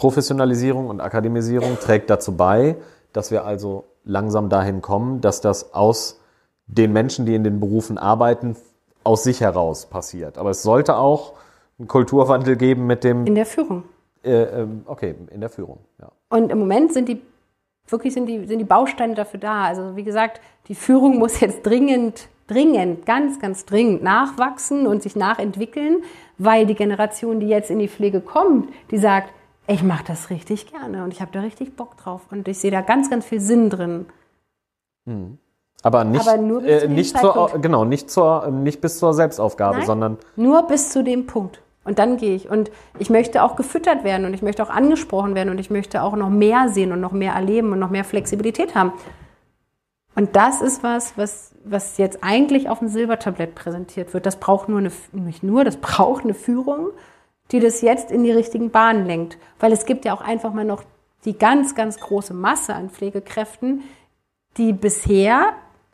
Professionalisierung und Akademisierung trägt dazu bei, dass wir also langsam dahin kommen, dass das aus den Menschen, die in den Berufen arbeiten, aus sich heraus passiert. Aber es sollte auch einen Kulturwandel geben mit dem. In der Führung. Äh, ähm, okay, in der Führung, ja. Und im Moment sind die wirklich sind die, sind die Bausteine dafür da. Also wie gesagt, die Führung muss jetzt dringend, dringend, ganz, ganz dringend nachwachsen und sich nachentwickeln, weil die Generation, die jetzt in die Pflege kommt, die sagt, ich mache das richtig gerne und ich habe da richtig Bock drauf und ich sehe da ganz, ganz viel Sinn drin. Mhm. Aber nicht, Aber nur bis äh, nicht zur, genau, nicht zur, nicht bis zur Selbstaufgabe, Nein, sondern nur bis zu dem Punkt. Und dann gehe ich. Und ich möchte auch gefüttert werden und ich möchte auch angesprochen werden und ich möchte auch noch mehr sehen und noch mehr erleben und noch mehr Flexibilität haben. Und das ist was, was, was jetzt eigentlich auf dem Silbertablett präsentiert wird. Das braucht nur eine, nicht nur, das braucht eine Führung die das jetzt in die richtigen Bahnen lenkt. Weil es gibt ja auch einfach mal noch die ganz, ganz große Masse an Pflegekräften, die bisher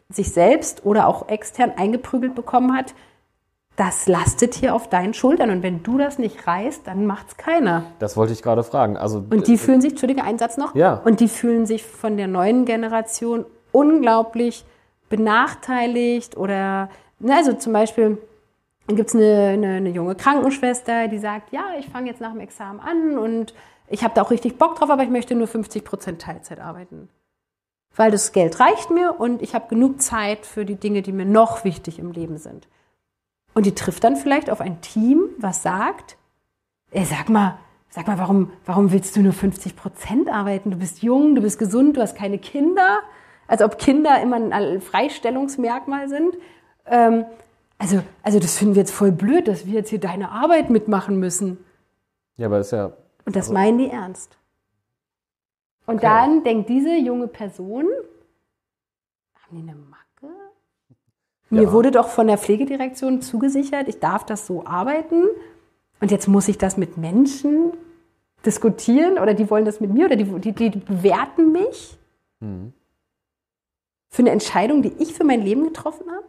sich selbst oder auch extern eingeprügelt bekommen hat, das lastet hier auf deinen Schultern. Und wenn du das nicht reißt, dann macht's keiner. Das wollte ich gerade fragen. Also, und die äh, fühlen sich, entschuldige, Satz noch, ja. und die fühlen sich von der neuen Generation unglaublich benachteiligt oder, na, ne, also zum Beispiel, dann gibt es eine, eine, eine junge Krankenschwester, die sagt, ja, ich fange jetzt nach dem Examen an und ich habe da auch richtig Bock drauf, aber ich möchte nur 50 Prozent Teilzeit arbeiten. Weil das Geld reicht mir und ich habe genug Zeit für die Dinge, die mir noch wichtig im Leben sind. Und die trifft dann vielleicht auf ein Team, was sagt, ey, sag mal, sag mal, warum, warum willst du nur 50 Prozent arbeiten? Du bist jung, du bist gesund, du hast keine Kinder. Als ob Kinder immer ein Freistellungsmerkmal sind. Ähm, also, also das finden wir jetzt voll blöd, dass wir jetzt hier deine Arbeit mitmachen müssen. Ja, aber ist ja. Und das also meinen die ernst. Und okay. dann denkt diese junge Person, haben die eine Macke? Ja. Mir wurde doch von der Pflegedirektion zugesichert, ich darf das so arbeiten. Und jetzt muss ich das mit Menschen diskutieren oder die wollen das mit mir oder die, die, die bewerten mich mhm. für eine Entscheidung, die ich für mein Leben getroffen habe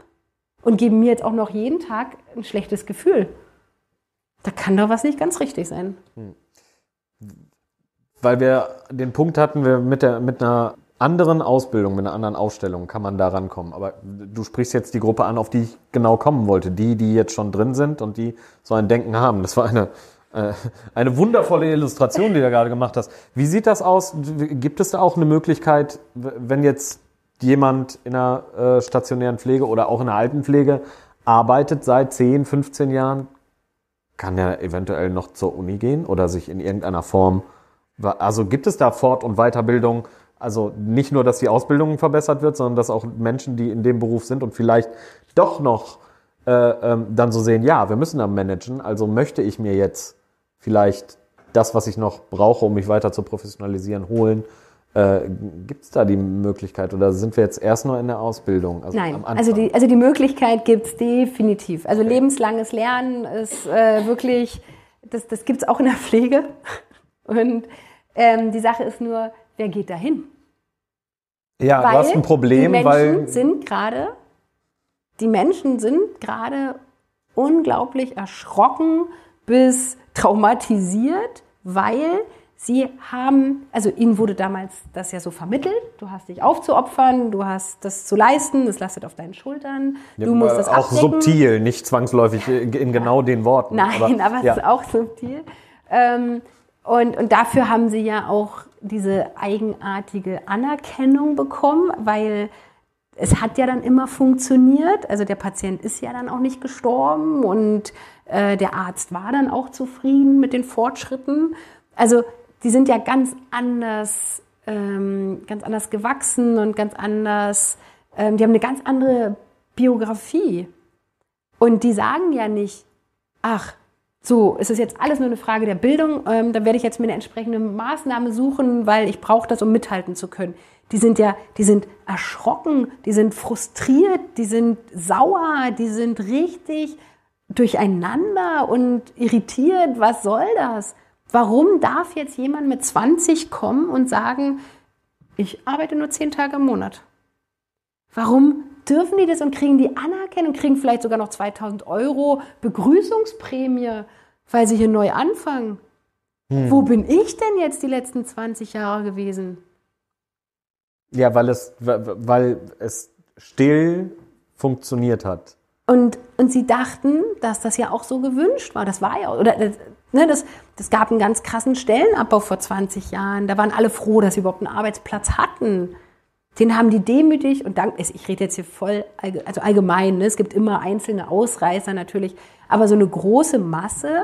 und geben mir jetzt auch noch jeden Tag ein schlechtes Gefühl. Da kann doch was nicht ganz richtig sein. Hm. Weil wir den Punkt hatten, wir mit, der, mit einer anderen Ausbildung, mit einer anderen Aufstellung kann man da rankommen. Aber du sprichst jetzt die Gruppe an, auf die ich genau kommen wollte. Die, die jetzt schon drin sind und die so ein Denken haben. Das war eine, äh, eine wundervolle Illustration, die du gerade gemacht hast. Wie sieht das aus? Gibt es da auch eine Möglichkeit, wenn jetzt jemand in einer äh, stationären Pflege oder auch in der Altenpflege arbeitet seit 10, 15 Jahren, kann er eventuell noch zur Uni gehen oder sich in irgendeiner Form. Also gibt es da Fort- und Weiterbildung? Also nicht nur, dass die Ausbildung verbessert wird, sondern dass auch Menschen, die in dem Beruf sind und vielleicht doch noch äh, ähm, dann so sehen, ja, wir müssen da managen, also möchte ich mir jetzt vielleicht das, was ich noch brauche, um mich weiter zu professionalisieren, holen äh, gibt es da die Möglichkeit oder sind wir jetzt erst nur in der Ausbildung? Also Nein, also die, also die Möglichkeit gibt es definitiv. Also okay. lebenslanges Lernen ist äh, wirklich, das, das gibt es auch in der Pflege. Und ähm, die Sache ist nur, wer geht dahin? Ja, weil du hast ein Problem, die weil sind gerade die Menschen sind gerade unglaublich erschrocken bis traumatisiert, weil Sie haben, also Ihnen wurde damals das ja so vermittelt, du hast dich aufzuopfern, du hast das zu leisten, das lastet auf deinen Schultern, ja, du musst das Auch abdecken. subtil, nicht zwangsläufig äh, in genau den Worten. Nein, aber, aber ja. es ist auch subtil. Ähm, und, und dafür haben Sie ja auch diese eigenartige Anerkennung bekommen, weil es hat ja dann immer funktioniert. Also der Patient ist ja dann auch nicht gestorben und äh, der Arzt war dann auch zufrieden mit den Fortschritten. Also die sind ja ganz anders, ähm, ganz anders gewachsen und ganz anders, ähm, die haben eine ganz andere Biografie. Und die sagen ja nicht, ach, so, es ist jetzt alles nur eine Frage der Bildung, ähm, da werde ich jetzt mir eine entsprechende Maßnahme suchen, weil ich brauche das, um mithalten zu können. Die sind ja, die sind erschrocken, die sind frustriert, die sind sauer, die sind richtig durcheinander und irritiert. Was soll das? Warum darf jetzt jemand mit 20 kommen und sagen, ich arbeite nur 10 Tage im Monat? Warum dürfen die das und kriegen die Anerkennung, kriegen vielleicht sogar noch 2000 Euro Begrüßungsprämie, weil sie hier neu anfangen? Hm. Wo bin ich denn jetzt die letzten 20 Jahre gewesen? Ja, weil es, weil es still funktioniert hat. Und, und sie dachten, dass das ja auch so gewünscht war. Das war ja, oder das, Ne, das, das gab einen ganz krassen Stellenabbau vor 20 Jahren. Da waren alle froh, dass sie überhaupt einen Arbeitsplatz hatten. Den haben die demütig und dank, ich rede jetzt hier voll, also allgemein, ne, es gibt immer einzelne Ausreißer natürlich, aber so eine große Masse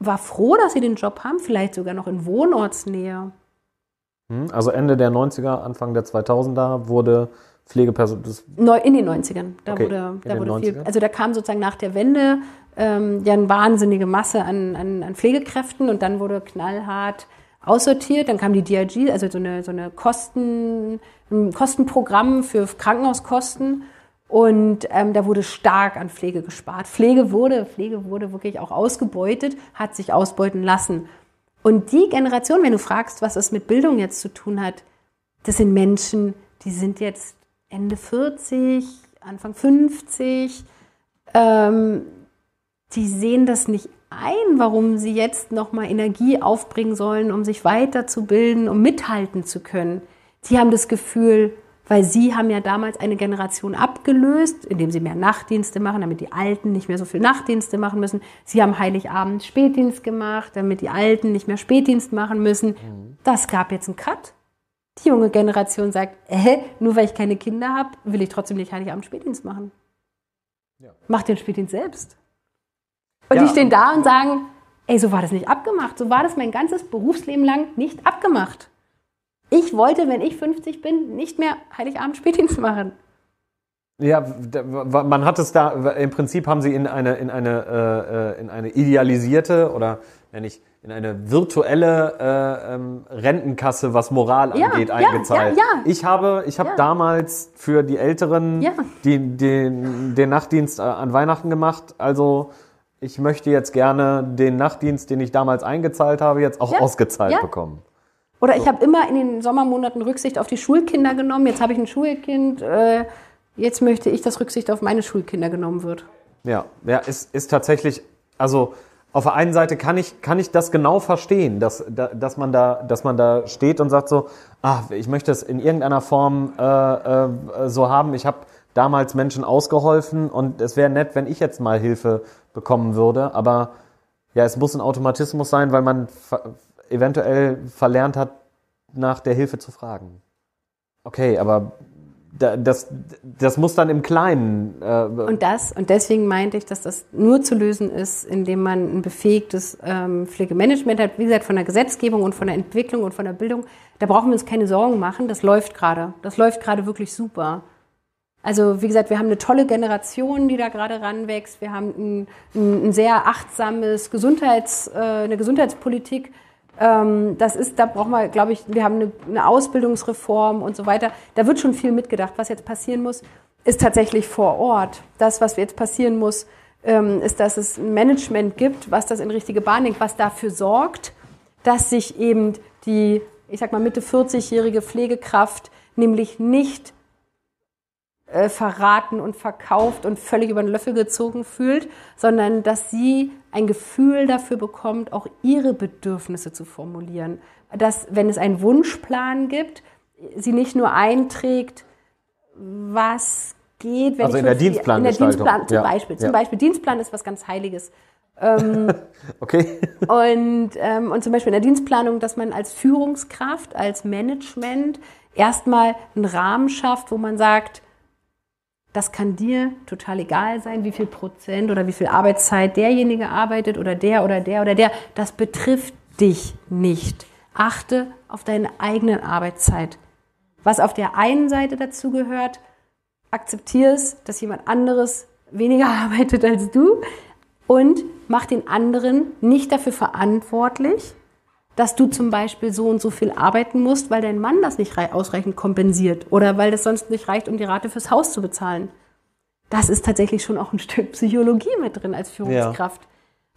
war froh, dass sie den Job haben, vielleicht sogar noch in Wohnortsnähe. Hm, also Ende der 90er, Anfang der 2000er wurde Pflegepersonal. in den 90ern. Da okay, wurde, da wurde viel. Also da kam sozusagen nach der Wende ähm, ja eine wahnsinnige Masse an, an, an Pflegekräften und dann wurde knallhart aussortiert. Dann kam die DRG, also so eine, so eine Kosten, ein Kostenprogramm für Krankenhauskosten. Und ähm, da wurde stark an Pflege gespart. Pflege wurde, Pflege wurde wirklich auch ausgebeutet, hat sich ausbeuten lassen. Und die Generation, wenn du fragst, was es mit Bildung jetzt zu tun hat, das sind Menschen, die sind jetzt Ende 40, Anfang 50, ähm, die sehen das nicht ein, warum sie jetzt nochmal Energie aufbringen sollen, um sich weiterzubilden, um mithalten zu können. Sie haben das Gefühl, weil sie haben ja damals eine Generation abgelöst, indem sie mehr Nachtdienste machen, damit die Alten nicht mehr so viel Nachtdienste machen müssen. Sie haben Heiligabend Spätdienst gemacht, damit die Alten nicht mehr Spätdienst machen müssen. Mhm. Das gab jetzt einen Cut. Die junge Generation sagt, äh, nur weil ich keine Kinder habe, will ich trotzdem nicht Heiligabend Spätdienst machen. Ja. Mach den Spätdienst selbst. Und ja. die stehen da und sagen, ey, so war das nicht abgemacht. So war das mein ganzes Berufsleben lang nicht abgemacht. Ich wollte, wenn ich 50 bin, nicht mehr Heiligabend Spätdienst machen. Ja, man hat es da, im Prinzip haben sie in eine, in eine, äh, äh in eine idealisierte oder nenne ich, in eine virtuelle äh, ähm, Rentenkasse, was Moral ja, angeht, eingezahlt. Ja, ja, Ich habe, ich habe damals für die Älteren die, den, den Nachtdienst äh, an Weihnachten gemacht, also ich möchte jetzt gerne den Nachtdienst, den ich damals eingezahlt habe, jetzt auch ja, ausgezahlt ja. bekommen. Oder so. ich habe immer in den Sommermonaten Rücksicht auf die Schulkinder genommen. Jetzt habe ich ein Schulkind. Äh, jetzt möchte ich, dass Rücksicht auf meine Schulkinder genommen wird. Ja, ja, ist, ist tatsächlich, also auf der einen Seite kann ich, kann ich das genau verstehen, dass, dass, man da, dass man da steht und sagt so, ach, ich möchte es in irgendeiner Form äh, äh, so haben. Ich habe damals Menschen ausgeholfen und es wäre nett, wenn ich jetzt mal Hilfe bekommen würde, aber ja, es muss ein Automatismus sein, weil man eventuell verlernt hat, nach der Hilfe zu fragen. Okay, aber das, das muss dann im Kleinen. Äh und das, und deswegen meinte ich, dass das nur zu lösen ist, indem man ein befähigtes ähm, Pflegemanagement hat, wie gesagt, von der Gesetzgebung und von der Entwicklung und von der Bildung. Da brauchen wir uns keine Sorgen machen, das läuft gerade. Das läuft gerade wirklich super. Also wie gesagt, wir haben eine tolle Generation, die da gerade ranwächst. Wir haben ein, ein ein sehr achtsames Gesundheits, äh, eine Gesundheitspolitik. Ähm, Das ist, da brauchen wir, glaube ich, wir haben eine, eine Ausbildungsreform und so weiter. Da wird schon viel mitgedacht. Was jetzt passieren muss, ist tatsächlich vor Ort. Das, was jetzt passieren muss, ähm, ist, dass es ein Management gibt, was das in richtige Bahn lenkt, was dafür sorgt, dass sich eben die, ich sag mal, Mitte 40-jährige Pflegekraft nämlich nicht äh, verraten und verkauft und völlig über den Löffel gezogen fühlt, sondern dass sie ein Gefühl dafür bekommt, auch ihre Bedürfnisse zu formulieren. Dass, wenn es einen Wunschplan gibt, sie nicht nur einträgt, was geht, wenn also ich in der Dienstplangestaltung. In der Dienstplan, zum, ja. Beispiel, zum ja. Beispiel. Dienstplan ist was ganz Heiliges. Ähm, okay. Und, ähm, und zum Beispiel in der Dienstplanung, dass man als Führungskraft, als Management erstmal einen Rahmen schafft, wo man sagt, das kann dir total egal sein, wie viel Prozent oder wie viel Arbeitszeit derjenige arbeitet oder der oder der oder der. Das betrifft dich nicht. Achte auf deine eigene Arbeitszeit. Was auf der einen Seite dazu gehört, akzeptiere es, dass jemand anderes weniger arbeitet als du und mach den anderen nicht dafür verantwortlich, dass du zum Beispiel so und so viel arbeiten musst, weil dein Mann das nicht ausreichend kompensiert oder weil das sonst nicht reicht, um die Rate fürs Haus zu bezahlen. Das ist tatsächlich schon auch ein Stück Psychologie mit drin als Führungskraft. Ja.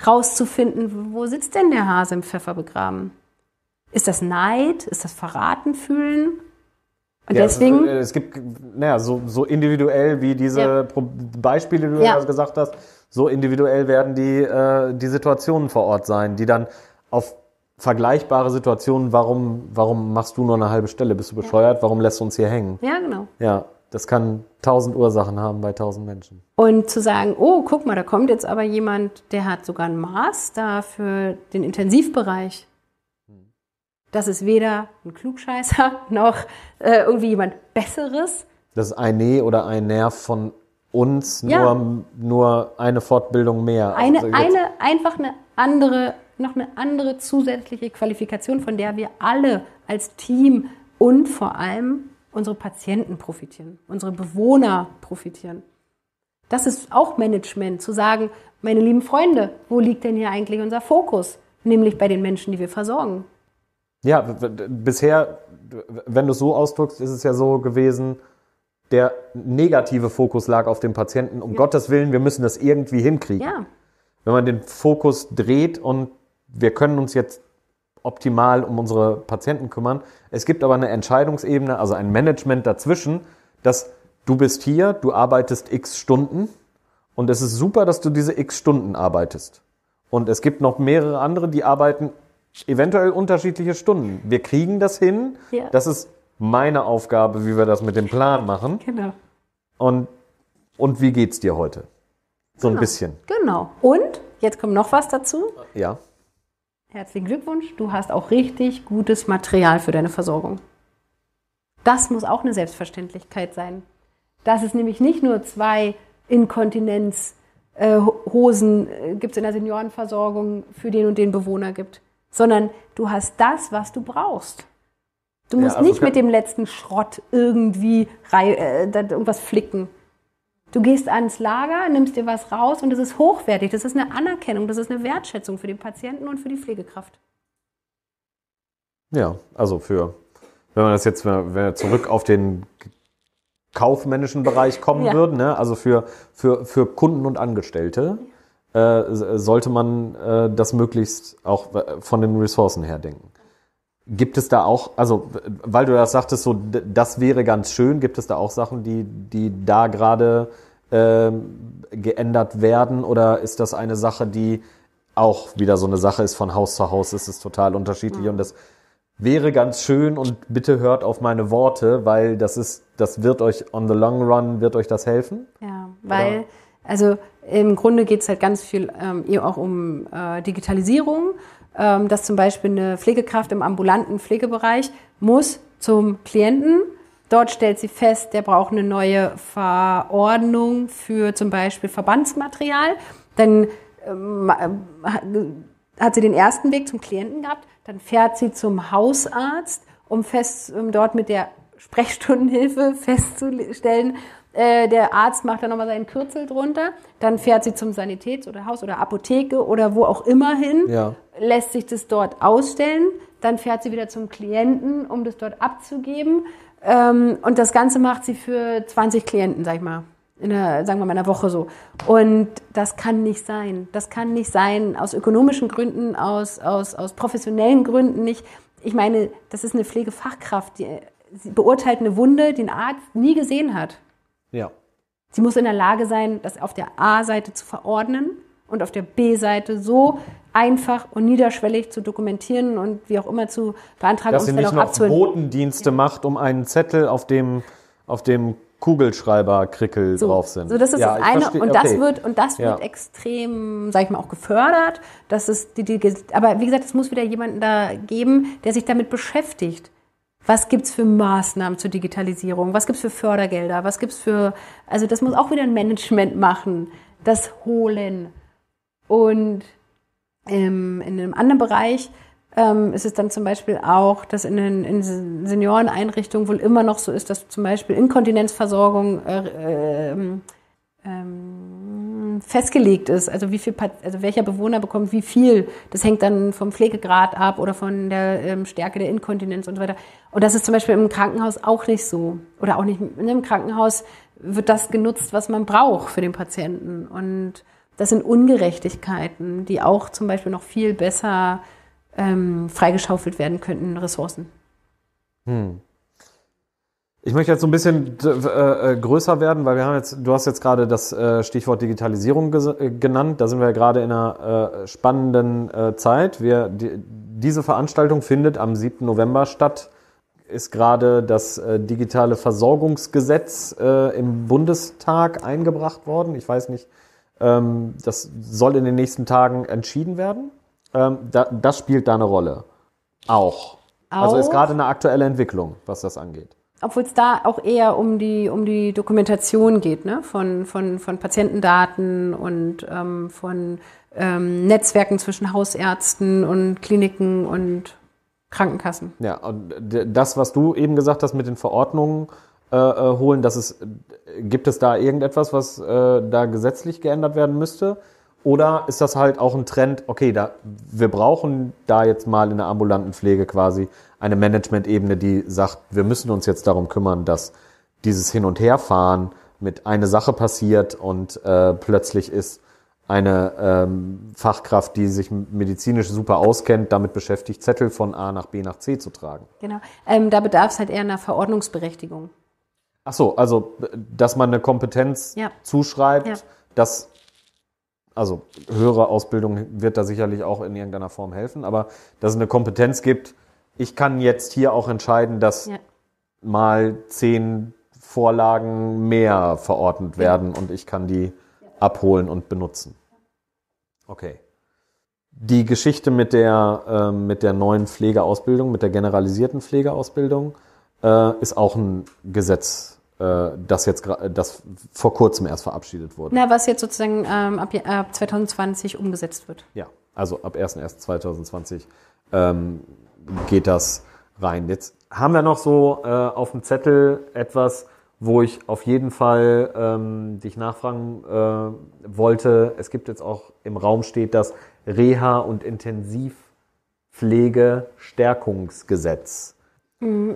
Rauszufinden, wo sitzt denn der Hase im Pfeffer begraben? Ist das Neid? Ist das Verraten fühlen? Und ja, deswegen. Es, äh, es, gibt, naja, so, so individuell wie diese ja. Beispiele, die du ja. gesagt hast, so individuell werden die, äh, die Situationen vor Ort sein, die dann auf vergleichbare Situationen, warum, warum machst du nur eine halbe Stelle? Bist du bescheuert? Warum lässt du uns hier hängen? Ja, genau. Ja, das kann tausend Ursachen haben bei tausend Menschen. Und zu sagen, oh, guck mal, da kommt jetzt aber jemand, der hat sogar einen Master für den Intensivbereich. Hm. Das ist weder ein Klugscheißer noch äh, irgendwie jemand Besseres. Das ist ein Nee oder ein Nerv von uns, ja. nur, nur eine Fortbildung mehr. Also eine, also eine, einfach eine andere noch eine andere zusätzliche Qualifikation, von der wir alle als Team und vor allem unsere Patienten profitieren, unsere Bewohner profitieren. Das ist auch Management, zu sagen, meine lieben Freunde, wo liegt denn hier eigentlich unser Fokus? Nämlich bei den Menschen, die wir versorgen. Ja, bisher, wenn du es so ausdrückst, ist es ja so gewesen, der negative Fokus lag auf dem Patienten. Um ja. Gottes Willen, wir müssen das irgendwie hinkriegen. Ja. Wenn man den Fokus dreht und wir können uns jetzt optimal um unsere Patienten kümmern. Es gibt aber eine Entscheidungsebene, also ein Management dazwischen, dass du bist hier, du arbeitest x Stunden und es ist super, dass du diese x Stunden arbeitest. Und es gibt noch mehrere andere, die arbeiten eventuell unterschiedliche Stunden. Wir kriegen das hin. Ja. Das ist meine Aufgabe, wie wir das mit dem Plan machen. Genau. Und, und wie geht's dir heute? So genau. ein bisschen. Genau. Und jetzt kommt noch was dazu. Ja. Herzlichen Glückwunsch, du hast auch richtig gutes Material für deine Versorgung. Das muss auch eine Selbstverständlichkeit sein. Dass es nämlich nicht nur zwei Inkontinenzhosen äh, äh gibt es in der Seniorenversorgung für den und den Bewohner gibt, sondern du hast das, was du brauchst. Du musst ja, also nicht mit dem letzten Schrott irgendwie äh, irgendwas flicken. Du gehst ans Lager, nimmst dir was raus und das ist hochwertig. Das ist eine Anerkennung, das ist eine Wertschätzung für den Patienten und für die Pflegekraft. Ja, also für, wenn man das jetzt wenn wir zurück auf den kaufmännischen Bereich kommen ja. würden, ne? also für, für, für Kunden und Angestellte, äh, sollte man äh, das möglichst auch äh, von den Ressourcen her denken. Gibt es da auch, also weil du das sagtest, so das wäre ganz schön, gibt es da auch Sachen, die, die da gerade äh, geändert werden oder ist das eine Sache, die auch wieder so eine Sache ist, von Haus zu Haus ist es total unterschiedlich mhm. und das wäre ganz schön und bitte hört auf meine Worte, weil das ist, das wird euch on the long run, wird euch das helfen? Ja, weil, Oder? also im Grunde geht es halt ganz viel ähm, auch um äh, Digitalisierung ähm, dass zum Beispiel eine Pflegekraft im ambulanten Pflegebereich muss zum Klienten. Dort stellt sie fest, der braucht eine neue Verordnung für zum Beispiel Verbandsmaterial. Dann ähm, äh, hat sie den ersten Weg zum Klienten gehabt, dann fährt sie zum Hausarzt, um, fest, um dort mit der Sprechstundenhilfe festzustellen, äh, der Arzt macht dann nochmal seinen Kürzel drunter, dann fährt sie zum Sanitäts- oder Haus- oder Apotheke oder wo auch immer hin, ja. lässt sich das dort ausstellen, dann fährt sie wieder zum Klienten, um das dort abzugeben. Ähm, und das Ganze macht sie für 20 Klienten, sag ich mal in einer, sagen wir mal, einer Woche so. Und das kann nicht sein. Das kann nicht sein, aus ökonomischen Gründen, aus, aus, aus professionellen Gründen nicht. Ich meine, das ist eine Pflegefachkraft, die beurteilt eine Wunde, die ein Arzt nie gesehen hat. Ja. Sie muss in der Lage sein, das auf der A-Seite zu verordnen und auf der B-Seite so einfach und niederschwellig zu dokumentieren und wie auch immer zu beantragen. Dass sie nicht noch abzuholen. Botendienste ja. macht, um einen Zettel auf dem, auf dem Kugelschreiberkrickel so, drauf sind. So, das ist ja, das eine und das okay. wird und das ja. wird extrem, sag ich mal, auch gefördert. Das ist die, die, aber wie gesagt, es muss wieder jemanden da geben, der sich damit beschäftigt. Was gibt's für Maßnahmen zur Digitalisierung? Was gibt's für Fördergelder? Was gibt's für, also das muss auch wieder ein Management machen, das holen. Und ähm, in einem anderen Bereich ähm, ist es dann zum Beispiel auch, dass in den in Senioreneinrichtungen wohl immer noch so ist, dass zum Beispiel Inkontinenzversorgung äh, äh, ähm, ähm festgelegt ist. Also wie viel, also welcher Bewohner bekommt wie viel. Das hängt dann vom Pflegegrad ab oder von der ähm, Stärke der Inkontinenz und so weiter. Und das ist zum Beispiel im Krankenhaus auch nicht so. Oder auch nicht in einem Krankenhaus wird das genutzt, was man braucht für den Patienten. Und das sind Ungerechtigkeiten, die auch zum Beispiel noch viel besser ähm, freigeschaufelt werden könnten, Ressourcen. Hm. Ich möchte jetzt so ein bisschen äh, äh, größer werden, weil wir haben jetzt, du hast jetzt gerade das äh, Stichwort Digitalisierung äh, genannt. Da sind wir ja gerade in einer äh, spannenden äh, Zeit. Wir, die, diese Veranstaltung findet am 7. November statt. Ist gerade das digitale Versorgungsgesetz im Bundestag eingebracht worden. Ich weiß nicht, ähm, das soll in den nächsten Tagen entschieden werden. Ähm, da, das spielt da eine Rolle. Auch. Auch. Also ist gerade eine aktuelle Entwicklung, was das angeht obwohl es da auch eher um die, um die Dokumentation geht, ne? von, von, von Patientendaten und ähm, von ähm, Netzwerken zwischen Hausärzten und Kliniken und Krankenkassen. Ja, und das, was du eben gesagt hast mit den Verordnungen äh, äh holen, dass es, äh, gibt es da irgendetwas, was äh, da gesetzlich geändert werden müsste? Oder ist das halt auch ein Trend, okay, da, wir brauchen da jetzt mal in der ambulanten Pflege quasi eine Management-Ebene, die sagt, wir müssen uns jetzt darum kümmern, dass dieses Hin- und Herfahren mit einer Sache passiert und äh, plötzlich ist eine ähm, Fachkraft, die sich medizinisch super auskennt, damit beschäftigt, Zettel von A nach B nach C zu tragen. Genau, ähm, da bedarf es halt eher einer Verordnungsberechtigung. Ach so, also dass man eine Kompetenz ja. zuschreibt, ja. dass also höhere Ausbildung wird da sicherlich auch in irgendeiner Form helfen, aber dass es eine Kompetenz gibt, ich kann jetzt hier auch entscheiden, dass ja. mal zehn Vorlagen mehr verordnet werden und ich kann die abholen und benutzen. Okay. Die Geschichte mit der, äh, mit der neuen Pflegeausbildung, mit der generalisierten Pflegeausbildung, äh, ist auch ein Gesetz äh, das jetzt das vor kurzem erst verabschiedet wurde. Na, was jetzt sozusagen ähm, ab, ab 2020 umgesetzt wird. Ja, also ab 1.1.2020 ähm, geht das rein. Jetzt haben wir noch so äh, auf dem Zettel etwas, wo ich auf jeden Fall ähm, dich nachfragen äh, wollte. Es gibt jetzt auch im Raum steht das Reha- und Intensivpflegestärkungsgesetz.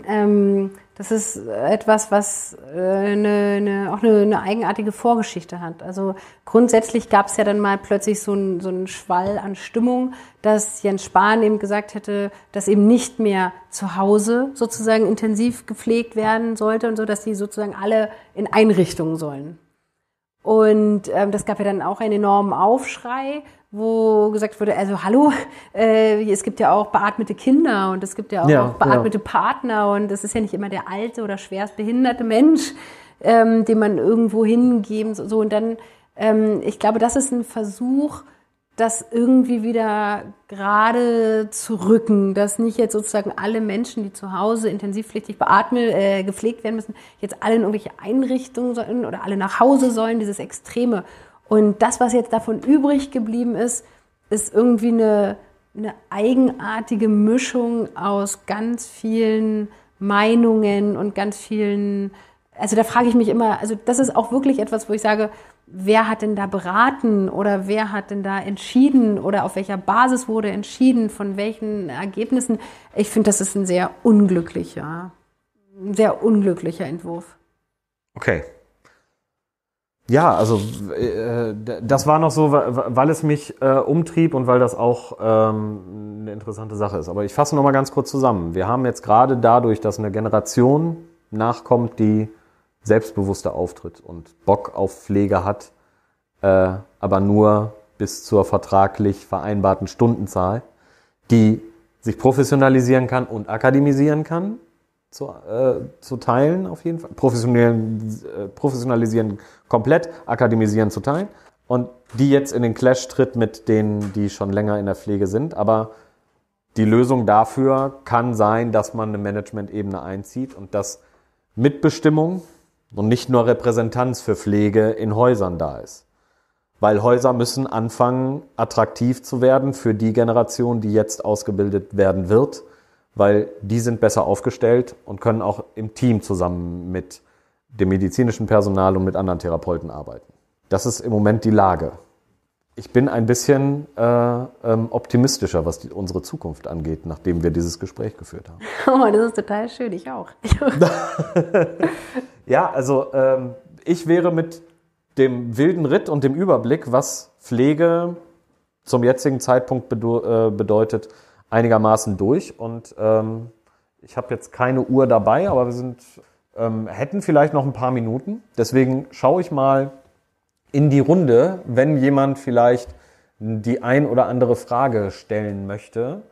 Ähm, das ist etwas, was äh, eine, eine, auch eine, eine, eigenartige Vorgeschichte hat. Also grundsätzlich gab es ja dann mal plötzlich so einen, so einen Schwall an Stimmung, dass Jens Spahn eben gesagt hätte, dass eben nicht mehr zu Hause sozusagen intensiv gepflegt werden sollte und so, dass die sozusagen alle in Einrichtungen sollen. Und ähm, das gab ja dann auch einen enormen Aufschrei wo gesagt wurde, also hallo, äh, es gibt ja auch beatmete Kinder und es gibt ja auch, ja, auch beatmete ja. Partner und es ist ja nicht immer der alte oder schwerstbehinderte Mensch, ähm, den man irgendwo hingeben so und dann, ähm, ich glaube, das ist ein Versuch, das irgendwie wieder gerade zu rücken, dass nicht jetzt sozusagen alle Menschen, die zu Hause intensivpflichtig beatmet, äh, gepflegt werden müssen, jetzt alle in irgendwelche Einrichtungen sollen oder alle nach Hause sollen, dieses Extreme. Und das, was jetzt davon übrig geblieben ist, ist irgendwie eine, eine eigenartige Mischung aus ganz vielen Meinungen und ganz vielen, also da frage ich mich immer, also das ist auch wirklich etwas, wo ich sage, wer hat denn da beraten oder wer hat denn da entschieden oder auf welcher Basis wurde entschieden, von welchen Ergebnissen. Ich finde, das ist ein sehr unglücklicher, ein sehr unglücklicher Entwurf. Okay, ja, also äh, das war noch so, weil es mich äh, umtrieb und weil das auch ähm, eine interessante Sache ist. Aber ich fasse nochmal ganz kurz zusammen. Wir haben jetzt gerade dadurch, dass eine Generation nachkommt, die selbstbewusster auftritt und Bock auf Pflege hat, äh, aber nur bis zur vertraglich vereinbarten Stundenzahl, die sich professionalisieren kann und akademisieren kann, zu, äh, zu teilen, auf jeden Fall. Professionellen, äh, professionalisieren komplett, akademisieren zu teilen. Und die jetzt in den Clash tritt mit denen, die schon länger in der Pflege sind. Aber die Lösung dafür kann sein, dass man eine Management-Ebene einzieht und dass Mitbestimmung und nicht nur Repräsentanz für Pflege in Häusern da ist. Weil Häuser müssen anfangen, attraktiv zu werden für die Generation, die jetzt ausgebildet werden wird weil die sind besser aufgestellt und können auch im Team zusammen mit dem medizinischen Personal und mit anderen Therapeuten arbeiten. Das ist im Moment die Lage. Ich bin ein bisschen äh, ähm, optimistischer, was die, unsere Zukunft angeht, nachdem wir dieses Gespräch geführt haben. Oh, das ist total schön, ich auch. ja, also ähm, ich wäre mit dem wilden Ritt und dem Überblick, was Pflege zum jetzigen Zeitpunkt äh, bedeutet, einigermaßen durch. Und ähm, ich habe jetzt keine Uhr dabei, aber wir sind, ähm, hätten vielleicht noch ein paar Minuten. Deswegen schaue ich mal in die Runde, wenn jemand vielleicht die ein oder andere Frage stellen möchte.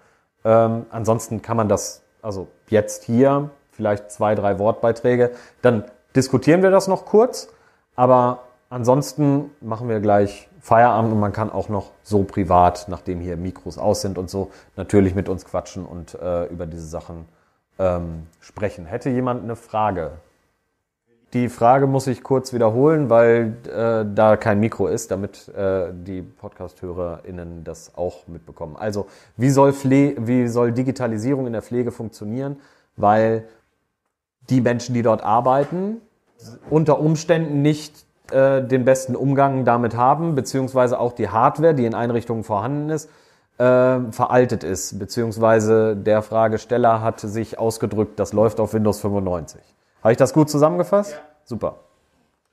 Ähm, ansonsten kann man das, also jetzt hier, vielleicht zwei, drei Wortbeiträge, dann diskutieren wir das noch kurz. Aber ansonsten machen wir gleich Feierabend und man kann auch noch so privat, nachdem hier Mikros aus sind und so, natürlich mit uns quatschen und äh, über diese Sachen ähm, sprechen. Hätte jemand eine Frage? Die Frage muss ich kurz wiederholen, weil äh, da kein Mikro ist, damit äh, die Podcast-HörerInnen das auch mitbekommen. Also, wie soll, Pfle wie soll Digitalisierung in der Pflege funktionieren? Weil die Menschen, die dort arbeiten, unter Umständen nicht äh, den besten Umgang damit haben, beziehungsweise auch die Hardware, die in Einrichtungen vorhanden ist, äh, veraltet ist, beziehungsweise der Fragesteller hat sich ausgedrückt, das läuft auf Windows 95. Habe ich das gut zusammengefasst? Ja. Super.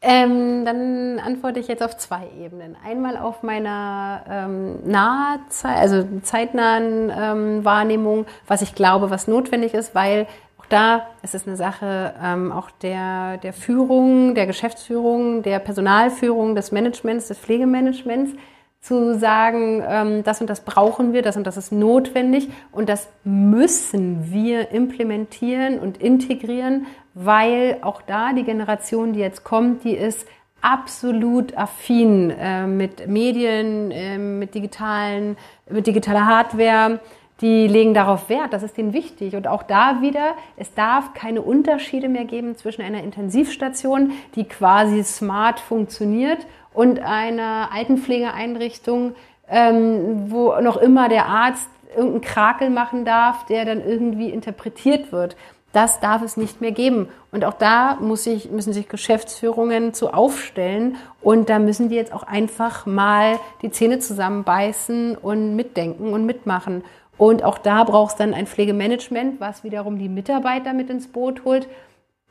Ähm, dann antworte ich jetzt auf zwei Ebenen. Einmal auf meiner ähm, nahe, also zeitnahen ähm, Wahrnehmung, was ich glaube, was notwendig ist, weil da. Es ist eine Sache ähm, auch der, der Führung, der Geschäftsführung, der Personalführung, des Managements, des Pflegemanagements zu sagen, ähm, das und das brauchen wir, das und das ist notwendig und das müssen wir implementieren und integrieren, weil auch da die Generation, die jetzt kommt, die ist absolut affin äh, mit Medien, äh, mit digitalen, mit digitaler Hardware die legen darauf Wert, das ist denen wichtig. Und auch da wieder, es darf keine Unterschiede mehr geben zwischen einer Intensivstation, die quasi smart funktioniert, und einer Altenpflegeeinrichtung, ähm, wo noch immer der Arzt irgendeinen Krakel machen darf, der dann irgendwie interpretiert wird. Das darf es nicht mehr geben. Und auch da muss ich, müssen sich Geschäftsführungen zu aufstellen. Und da müssen die jetzt auch einfach mal die Zähne zusammenbeißen und mitdenken und mitmachen. Und auch da brauchst dann ein Pflegemanagement, was wiederum die Mitarbeiter mit ins Boot holt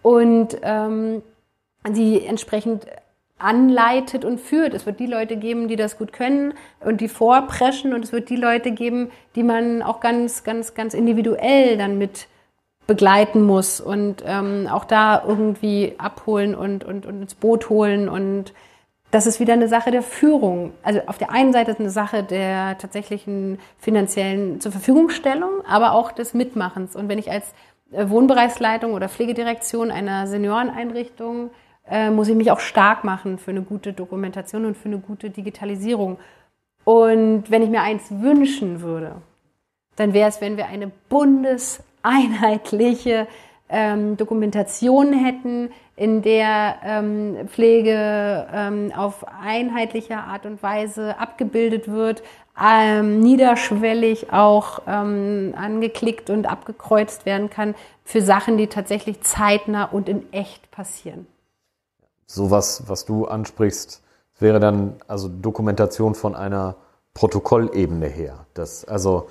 und ähm, sie entsprechend anleitet und führt. Es wird die Leute geben, die das gut können und die vorpreschen und es wird die Leute geben, die man auch ganz, ganz, ganz individuell dann mit begleiten muss und ähm, auch da irgendwie abholen und, und, und ins Boot holen und das ist wieder eine Sache der Führung. Also auf der einen Seite ist eine Sache der tatsächlichen finanziellen zur Verfügungstellung, aber auch des Mitmachens. Und wenn ich als äh, Wohnbereichsleitung oder Pflegedirektion einer Senioreneinrichtung äh, muss ich mich auch stark machen für eine gute Dokumentation und für eine gute Digitalisierung. Und wenn ich mir eins wünschen würde, dann wäre es, wenn wir eine bundeseinheitliche ähm, Dokumentation hätten, in der ähm, Pflege ähm, auf einheitliche Art und Weise abgebildet wird, ähm, niederschwellig auch ähm, angeklickt und abgekreuzt werden kann für Sachen, die tatsächlich zeitnah und in echt passieren. Sowas, was du ansprichst, wäre dann also Dokumentation von einer Protokollebene her. Das, also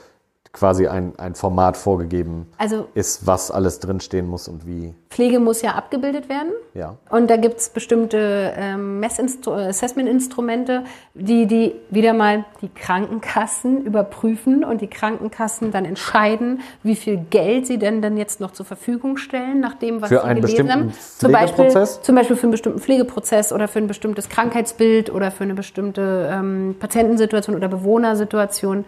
quasi ein, ein Format vorgegeben also ist, was alles drinstehen muss und wie. Pflege muss ja abgebildet werden. Ja. Und da gibt es bestimmte ähm, äh, Assessment-Instrumente, die, die wieder mal die Krankenkassen überprüfen und die Krankenkassen dann entscheiden, wie viel Geld sie denn dann jetzt noch zur Verfügung stellen, nach dem, was für sie einen gelesen bestimmten haben. Zum Beispiel, zum Beispiel für einen bestimmten Pflegeprozess oder für ein bestimmtes Krankheitsbild oder für eine bestimmte ähm, Patientensituation oder Bewohnersituation.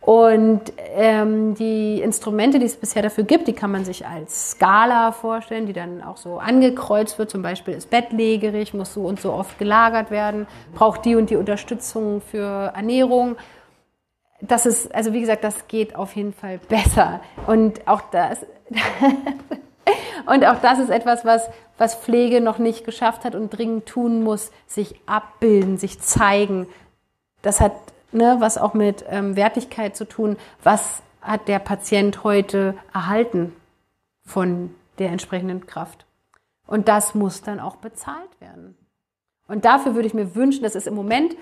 Und ähm, die Instrumente, die es bisher dafür gibt, die kann man sich als Skala vorstellen, die dann auch so angekreuzt wird. Zum Beispiel ist bettlägerig, muss so und so oft gelagert werden, braucht die und die Unterstützung für Ernährung. Das ist, also wie gesagt, das geht auf jeden Fall besser. Und auch das, und auch das ist etwas, was, was Pflege noch nicht geschafft hat und dringend tun muss, sich abbilden, sich zeigen. Das hat ne, was auch mit ähm, Wertigkeit zu tun, was hat der Patient heute erhalten von der entsprechenden Kraft. Und das muss dann auch bezahlt werden. Und dafür würde ich mir wünschen, dass es im Moment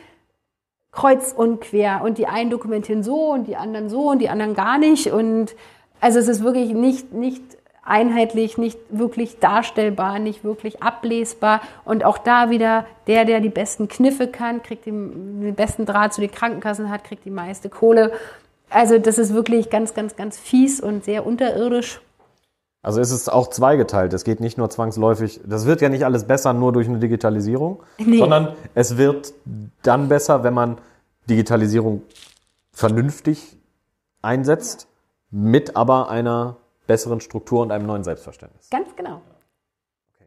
kreuz und quer und die einen dokumentieren so und die anderen so und die anderen gar nicht und also es ist wirklich nicht, nicht einheitlich, nicht wirklich darstellbar, nicht wirklich ablesbar. Und auch da wieder der, der die besten Kniffe kann, kriegt den, den besten Draht zu den Krankenkassen hat, kriegt die meiste Kohle. Also das ist wirklich ganz, ganz, ganz fies und sehr unterirdisch. Also ist es auch zweigeteilt. Es geht nicht nur zwangsläufig, das wird ja nicht alles besser nur durch eine Digitalisierung, nee. sondern es wird dann besser, wenn man Digitalisierung vernünftig einsetzt, mit aber einer besseren Struktur und einem neuen Selbstverständnis. Ganz genau. Okay.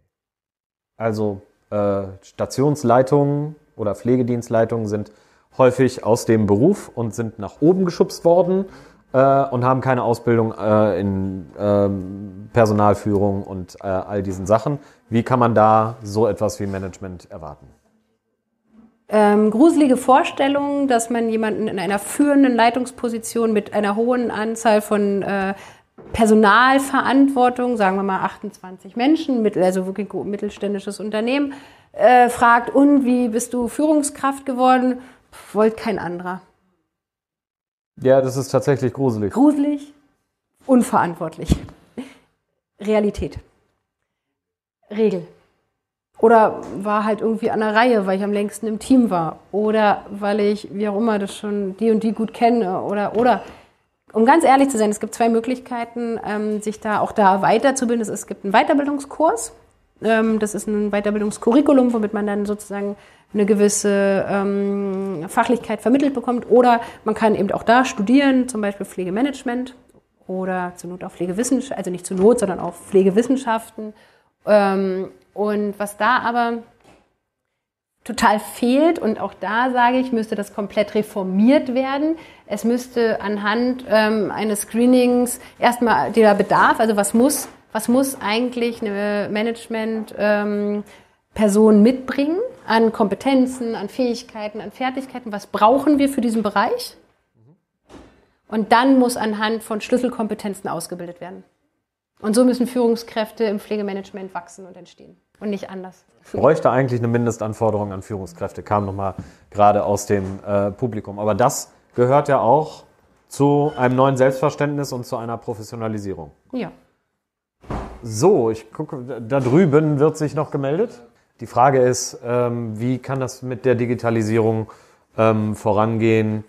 Also äh, Stationsleitungen oder Pflegedienstleitungen sind häufig aus dem Beruf und sind nach oben geschubst worden äh, und haben keine Ausbildung äh, in ähm, Personalführung und äh, all diesen Sachen. Wie kann man da so etwas wie Management erwarten? Ähm, gruselige Vorstellungen, dass man jemanden in einer führenden Leitungsposition mit einer hohen Anzahl von äh, Personalverantwortung, sagen wir mal 28 Menschen, also wirklich mittelständisches Unternehmen, äh, fragt, und wie bist du Führungskraft geworden? Pff, wollt kein anderer. Ja, das ist tatsächlich gruselig. Gruselig, unverantwortlich. Realität. Regel. Oder war halt irgendwie an der Reihe, weil ich am längsten im Team war. Oder weil ich, wie auch immer, das schon die und die gut kenne. Oder, oder um ganz ehrlich zu sein, es gibt zwei Möglichkeiten, ähm, sich da auch da weiterzubilden. Es gibt einen Weiterbildungskurs. Ähm, das ist ein Weiterbildungskurriculum, womit man dann sozusagen eine gewisse ähm, Fachlichkeit vermittelt bekommt. Oder man kann eben auch da studieren, zum Beispiel Pflegemanagement oder zur Not auch Pflegewissenschaften, also nicht zur Not, sondern auch Pflegewissenschaften. Ähm, und was da aber total fehlt. Und auch da sage ich, müsste das komplett reformiert werden. Es müsste anhand ähm, eines Screenings erstmal der Bedarf, also was muss, was muss eigentlich eine Management ähm, Person mitbringen an Kompetenzen, an Fähigkeiten, an Fertigkeiten, was brauchen wir für diesen Bereich? Und dann muss anhand von Schlüsselkompetenzen ausgebildet werden. Und so müssen Führungskräfte im Pflegemanagement wachsen und entstehen und nicht anders. Bräuchte eigentlich eine Mindestanforderung an Führungskräfte, kam nochmal gerade aus dem äh, Publikum. Aber das gehört ja auch zu einem neuen Selbstverständnis und zu einer Professionalisierung. Ja. So, ich gucke, da drüben wird sich noch gemeldet. Die Frage ist, ähm, wie kann das mit der Digitalisierung ähm, vorangehen?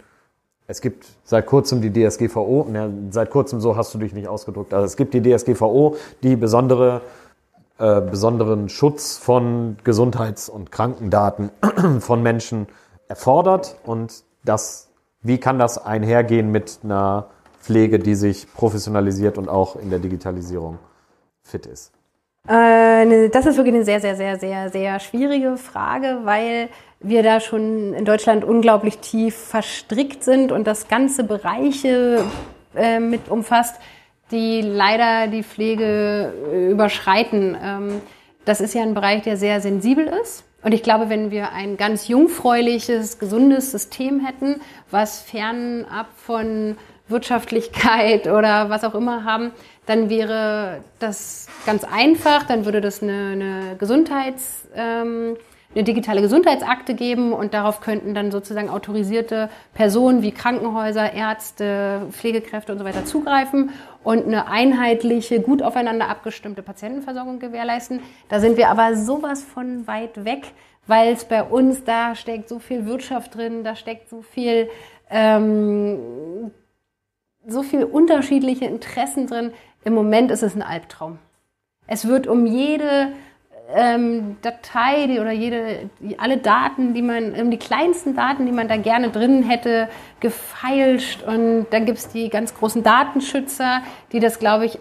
Es gibt seit kurzem die DSGVO, ne, seit kurzem so hast du dich nicht ausgedrückt, also es gibt die DSGVO, die besondere äh, besonderen Schutz von Gesundheits- und Krankendaten von Menschen erfordert und das, wie kann das einhergehen mit einer Pflege, die sich professionalisiert und auch in der Digitalisierung fit ist? Äh, ne, das ist wirklich eine sehr, sehr, sehr, sehr, sehr schwierige Frage, weil wir da schon in Deutschland unglaublich tief verstrickt sind und das ganze Bereiche äh, mit umfasst, die leider die Pflege äh, überschreiten. Ähm, das ist ja ein Bereich, der sehr sensibel ist. Und ich glaube, wenn wir ein ganz jungfräuliches, gesundes System hätten, was fernab von Wirtschaftlichkeit oder was auch immer haben, dann wäre das ganz einfach, dann würde das eine, eine Gesundheits- ähm, eine digitale Gesundheitsakte geben und darauf könnten dann sozusagen autorisierte Personen wie Krankenhäuser, Ärzte, Pflegekräfte und so weiter zugreifen und eine einheitliche, gut aufeinander abgestimmte Patientenversorgung gewährleisten. Da sind wir aber sowas von weit weg, weil es bei uns da steckt so viel Wirtschaft drin, da steckt so viel ähm, so viel unterschiedliche Interessen drin. Im Moment ist es ein Albtraum. Es wird um jede ähm, Datei die, oder jede, die, alle Daten, die man, ähm, die kleinsten Daten, die man da gerne drin hätte, gefeilscht. Und dann gibt es die ganz großen Datenschützer, die das, glaube ich,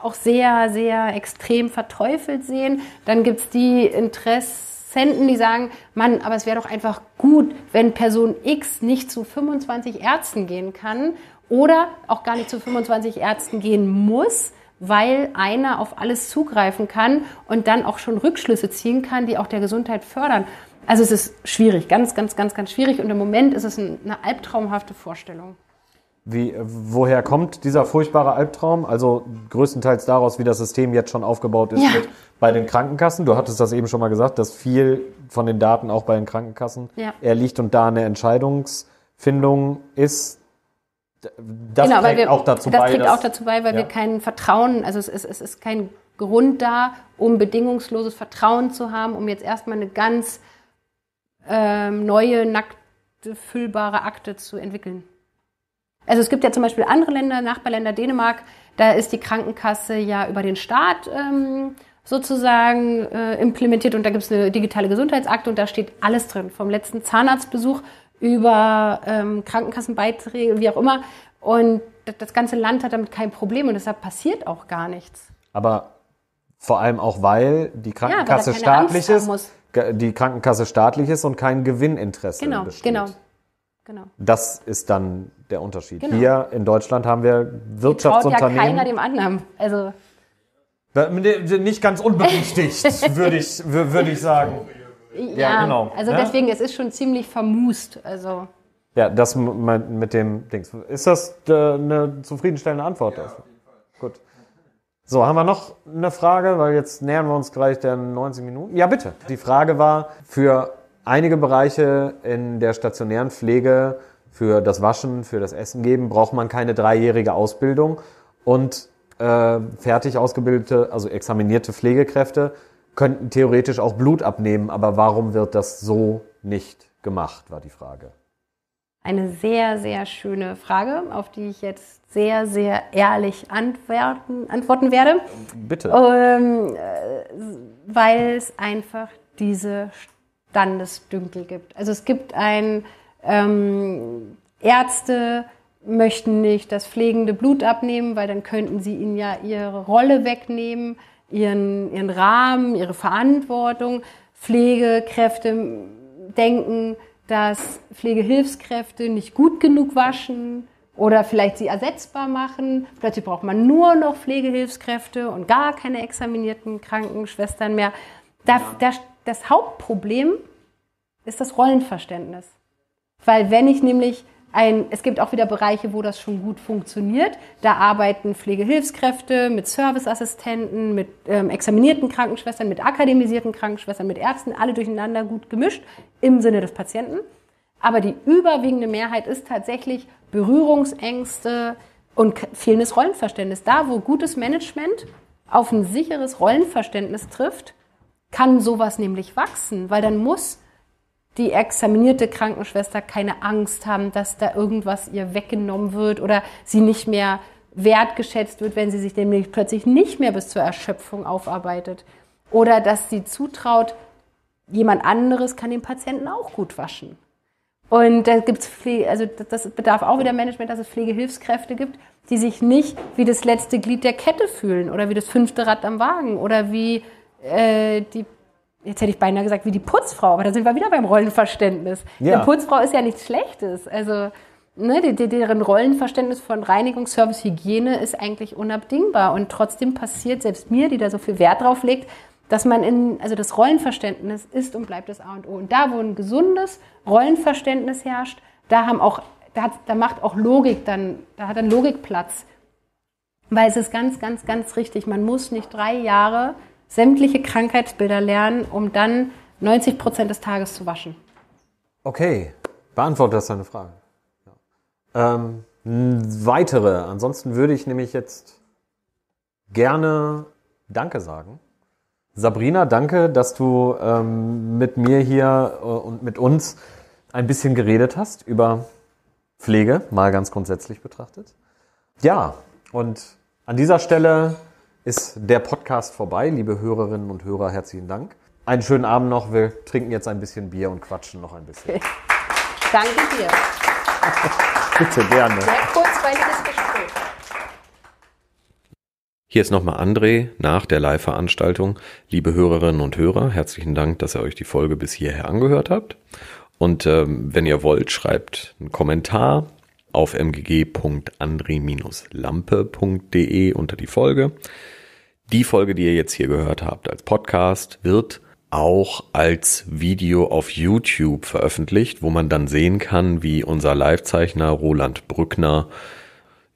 auch sehr, sehr extrem verteufelt sehen. Dann gibt es die Interessenten, die sagen, Mann, aber es wäre doch einfach gut, wenn Person X nicht zu 25 Ärzten gehen kann oder auch gar nicht zu 25 Ärzten gehen muss, weil einer auf alles zugreifen kann und dann auch schon Rückschlüsse ziehen kann, die auch der Gesundheit fördern. Also es ist schwierig, ganz, ganz, ganz, ganz schwierig. Und im Moment ist es eine albtraumhafte Vorstellung. Wie, äh, woher kommt dieser furchtbare Albtraum? Also größtenteils daraus, wie das System jetzt schon aufgebaut ist ja. bei den Krankenkassen. Du hattest das eben schon mal gesagt, dass viel von den Daten auch bei den Krankenkassen ja. erliegt und da eine Entscheidungsfindung ist, das genau, trägt wir, auch dazu das bei. Das trägt auch dazu bei, weil ja. wir kein Vertrauen, also es ist, es ist kein Grund da, um bedingungsloses Vertrauen zu haben, um jetzt erstmal eine ganz ähm, neue, nackte, füllbare Akte zu entwickeln. Also es gibt ja zum Beispiel andere Länder, Nachbarländer, Dänemark, da ist die Krankenkasse ja über den Staat ähm, sozusagen äh, implementiert und da gibt es eine digitale Gesundheitsakte und da steht alles drin, vom letzten Zahnarztbesuch über ähm, Krankenkassenbeiträge, wie auch immer. Und das ganze Land hat damit kein Problem und deshalb passiert auch gar nichts. Aber vor allem auch, weil die Krankenkasse ja, staatlich ist, die Krankenkasse staatlich ist und kein Gewinninteresse genau, besteht. Genau, genau. Das ist dann der Unterschied. Genau. Hier in Deutschland haben wir Wirtschaftsunternehmen. Ja keiner dem anderen. Also äh, nicht ganz unberichtigt, würde ich, würde ich sagen. Ja, ja genau. Also ne? deswegen, es ist schon ziemlich vermust. Also. Ja, das mit dem Dings. Ist das äh, eine zufriedenstellende Antwort? Ja, also Gut. So, haben wir noch eine Frage, weil jetzt nähern wir uns gleich der 90 Minuten. Ja, bitte. Die Frage war, für einige Bereiche in der stationären Pflege, für das Waschen, für das Essen geben, braucht man keine dreijährige Ausbildung und äh, fertig ausgebildete, also examinierte Pflegekräfte könnten theoretisch auch Blut abnehmen, aber warum wird das so nicht gemacht, war die Frage. Eine sehr, sehr schöne Frage, auf die ich jetzt sehr, sehr ehrlich antworten, antworten werde. Bitte. Ähm, äh, weil es einfach diese Standesdünkel gibt. Also es gibt ein ähm, Ärzte möchten nicht das pflegende Blut abnehmen, weil dann könnten sie ihnen ja ihre Rolle wegnehmen ihren, ihren Rahmen, ihre Verantwortung. Pflegekräfte denken, dass Pflegehilfskräfte nicht gut genug waschen oder vielleicht sie ersetzbar machen. Plötzlich braucht man nur noch Pflegehilfskräfte und gar keine examinierten Krankenschwestern mehr. Da, da, das Hauptproblem ist das Rollenverständnis. Weil wenn ich nämlich ein, es gibt auch wieder Bereiche, wo das schon gut funktioniert. Da arbeiten Pflegehilfskräfte mit Serviceassistenten, mit ähm, examinierten Krankenschwestern, mit akademisierten Krankenschwestern, mit Ärzten, alle durcheinander gut gemischt im Sinne des Patienten. Aber die überwiegende Mehrheit ist tatsächlich Berührungsängste und fehlendes Rollenverständnis. Da, wo gutes Management auf ein sicheres Rollenverständnis trifft, kann sowas nämlich wachsen, weil dann muss die examinierte Krankenschwester keine Angst haben, dass da irgendwas ihr weggenommen wird oder sie nicht mehr wertgeschätzt wird, wenn sie sich nämlich plötzlich nicht mehr bis zur Erschöpfung aufarbeitet. Oder dass sie zutraut, jemand anderes kann den Patienten auch gut waschen. Und da gibt's Pflege, also das bedarf auch wieder Management, dass es Pflegehilfskräfte gibt, die sich nicht wie das letzte Glied der Kette fühlen oder wie das fünfte Rad am Wagen oder wie äh, die jetzt hätte ich beinahe gesagt, wie die Putzfrau, aber da sind wir wieder beim Rollenverständnis. Ja. Eine Putzfrau ist ja nichts Schlechtes. Also, ne, deren Rollenverständnis von Reinigung, Service, Hygiene ist eigentlich unabdingbar. Und trotzdem passiert selbst mir, die da so viel Wert drauf legt, dass man in, also das Rollenverständnis ist und bleibt das A und O. Und da, wo ein gesundes Rollenverständnis herrscht, da haben auch, da, hat, da macht auch Logik dann, da hat dann Logik Platz. Weil es ist ganz, ganz, ganz richtig. Man muss nicht drei Jahre sämtliche Krankheitsbilder lernen, um dann 90 Prozent des Tages zu waschen. Okay, beantwortet das deine Frage. Ja. Ähm, weitere, ansonsten würde ich nämlich jetzt gerne Danke sagen. Sabrina, danke, dass du ähm, mit mir hier äh, und mit uns ein bisschen geredet hast über Pflege, mal ganz grundsätzlich betrachtet. Ja, und an dieser Stelle ist der Podcast vorbei. Liebe Hörerinnen und Hörer, herzlichen Dank. Einen schönen Abend noch. Wir trinken jetzt ein bisschen Bier und quatschen noch ein bisschen. Danke dir. Bitte gerne. Hier ist nochmal André nach der Live-Veranstaltung. Liebe Hörerinnen und Hörer, herzlichen Dank, dass ihr euch die Folge bis hierher angehört habt. Und ähm, wenn ihr wollt, schreibt einen Kommentar, auf mgg.andri-lampe.de unter die Folge. Die Folge, die ihr jetzt hier gehört habt als Podcast, wird auch als Video auf YouTube veröffentlicht, wo man dann sehen kann, wie unser Livezeichner Roland Brückner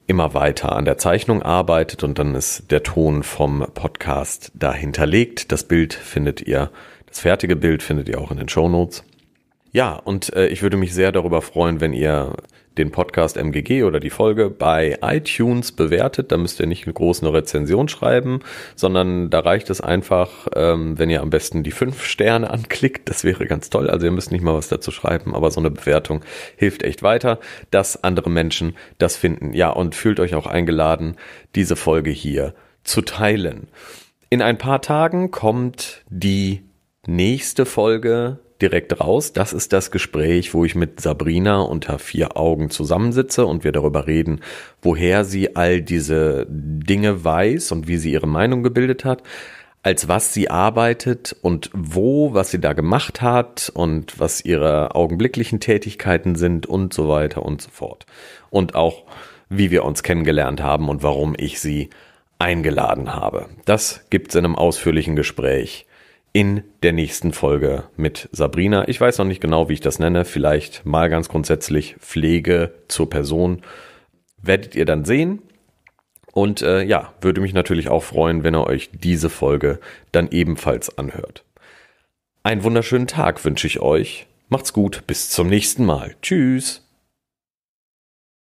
immer weiter an der Zeichnung arbeitet und dann ist der Ton vom Podcast dahinterlegt. Das Bild findet ihr, das fertige Bild findet ihr auch in den Show Notes. Ja, und äh, ich würde mich sehr darüber freuen, wenn ihr den Podcast MGG oder die Folge bei iTunes bewertet. Da müsst ihr nicht groß eine Rezension schreiben, sondern da reicht es einfach, ähm, wenn ihr am besten die fünf Sterne anklickt. Das wäre ganz toll. Also ihr müsst nicht mal was dazu schreiben, aber so eine Bewertung hilft echt weiter, dass andere Menschen das finden. Ja, und fühlt euch auch eingeladen, diese Folge hier zu teilen. In ein paar Tagen kommt die nächste Folge direkt raus. Das ist das Gespräch, wo ich mit Sabrina unter vier Augen zusammensitze und wir darüber reden, woher sie all diese Dinge weiß und wie sie ihre Meinung gebildet hat, als was sie arbeitet und wo, was sie da gemacht hat und was ihre augenblicklichen Tätigkeiten sind und so weiter und so fort. Und auch, wie wir uns kennengelernt haben und warum ich sie eingeladen habe. Das gibt's in einem ausführlichen Gespräch in der nächsten Folge mit Sabrina. Ich weiß noch nicht genau, wie ich das nenne. Vielleicht mal ganz grundsätzlich Pflege zur Person. Werdet ihr dann sehen. Und äh, ja, würde mich natürlich auch freuen, wenn ihr euch diese Folge dann ebenfalls anhört. Einen wunderschönen Tag wünsche ich euch. Macht's gut, bis zum nächsten Mal. Tschüss.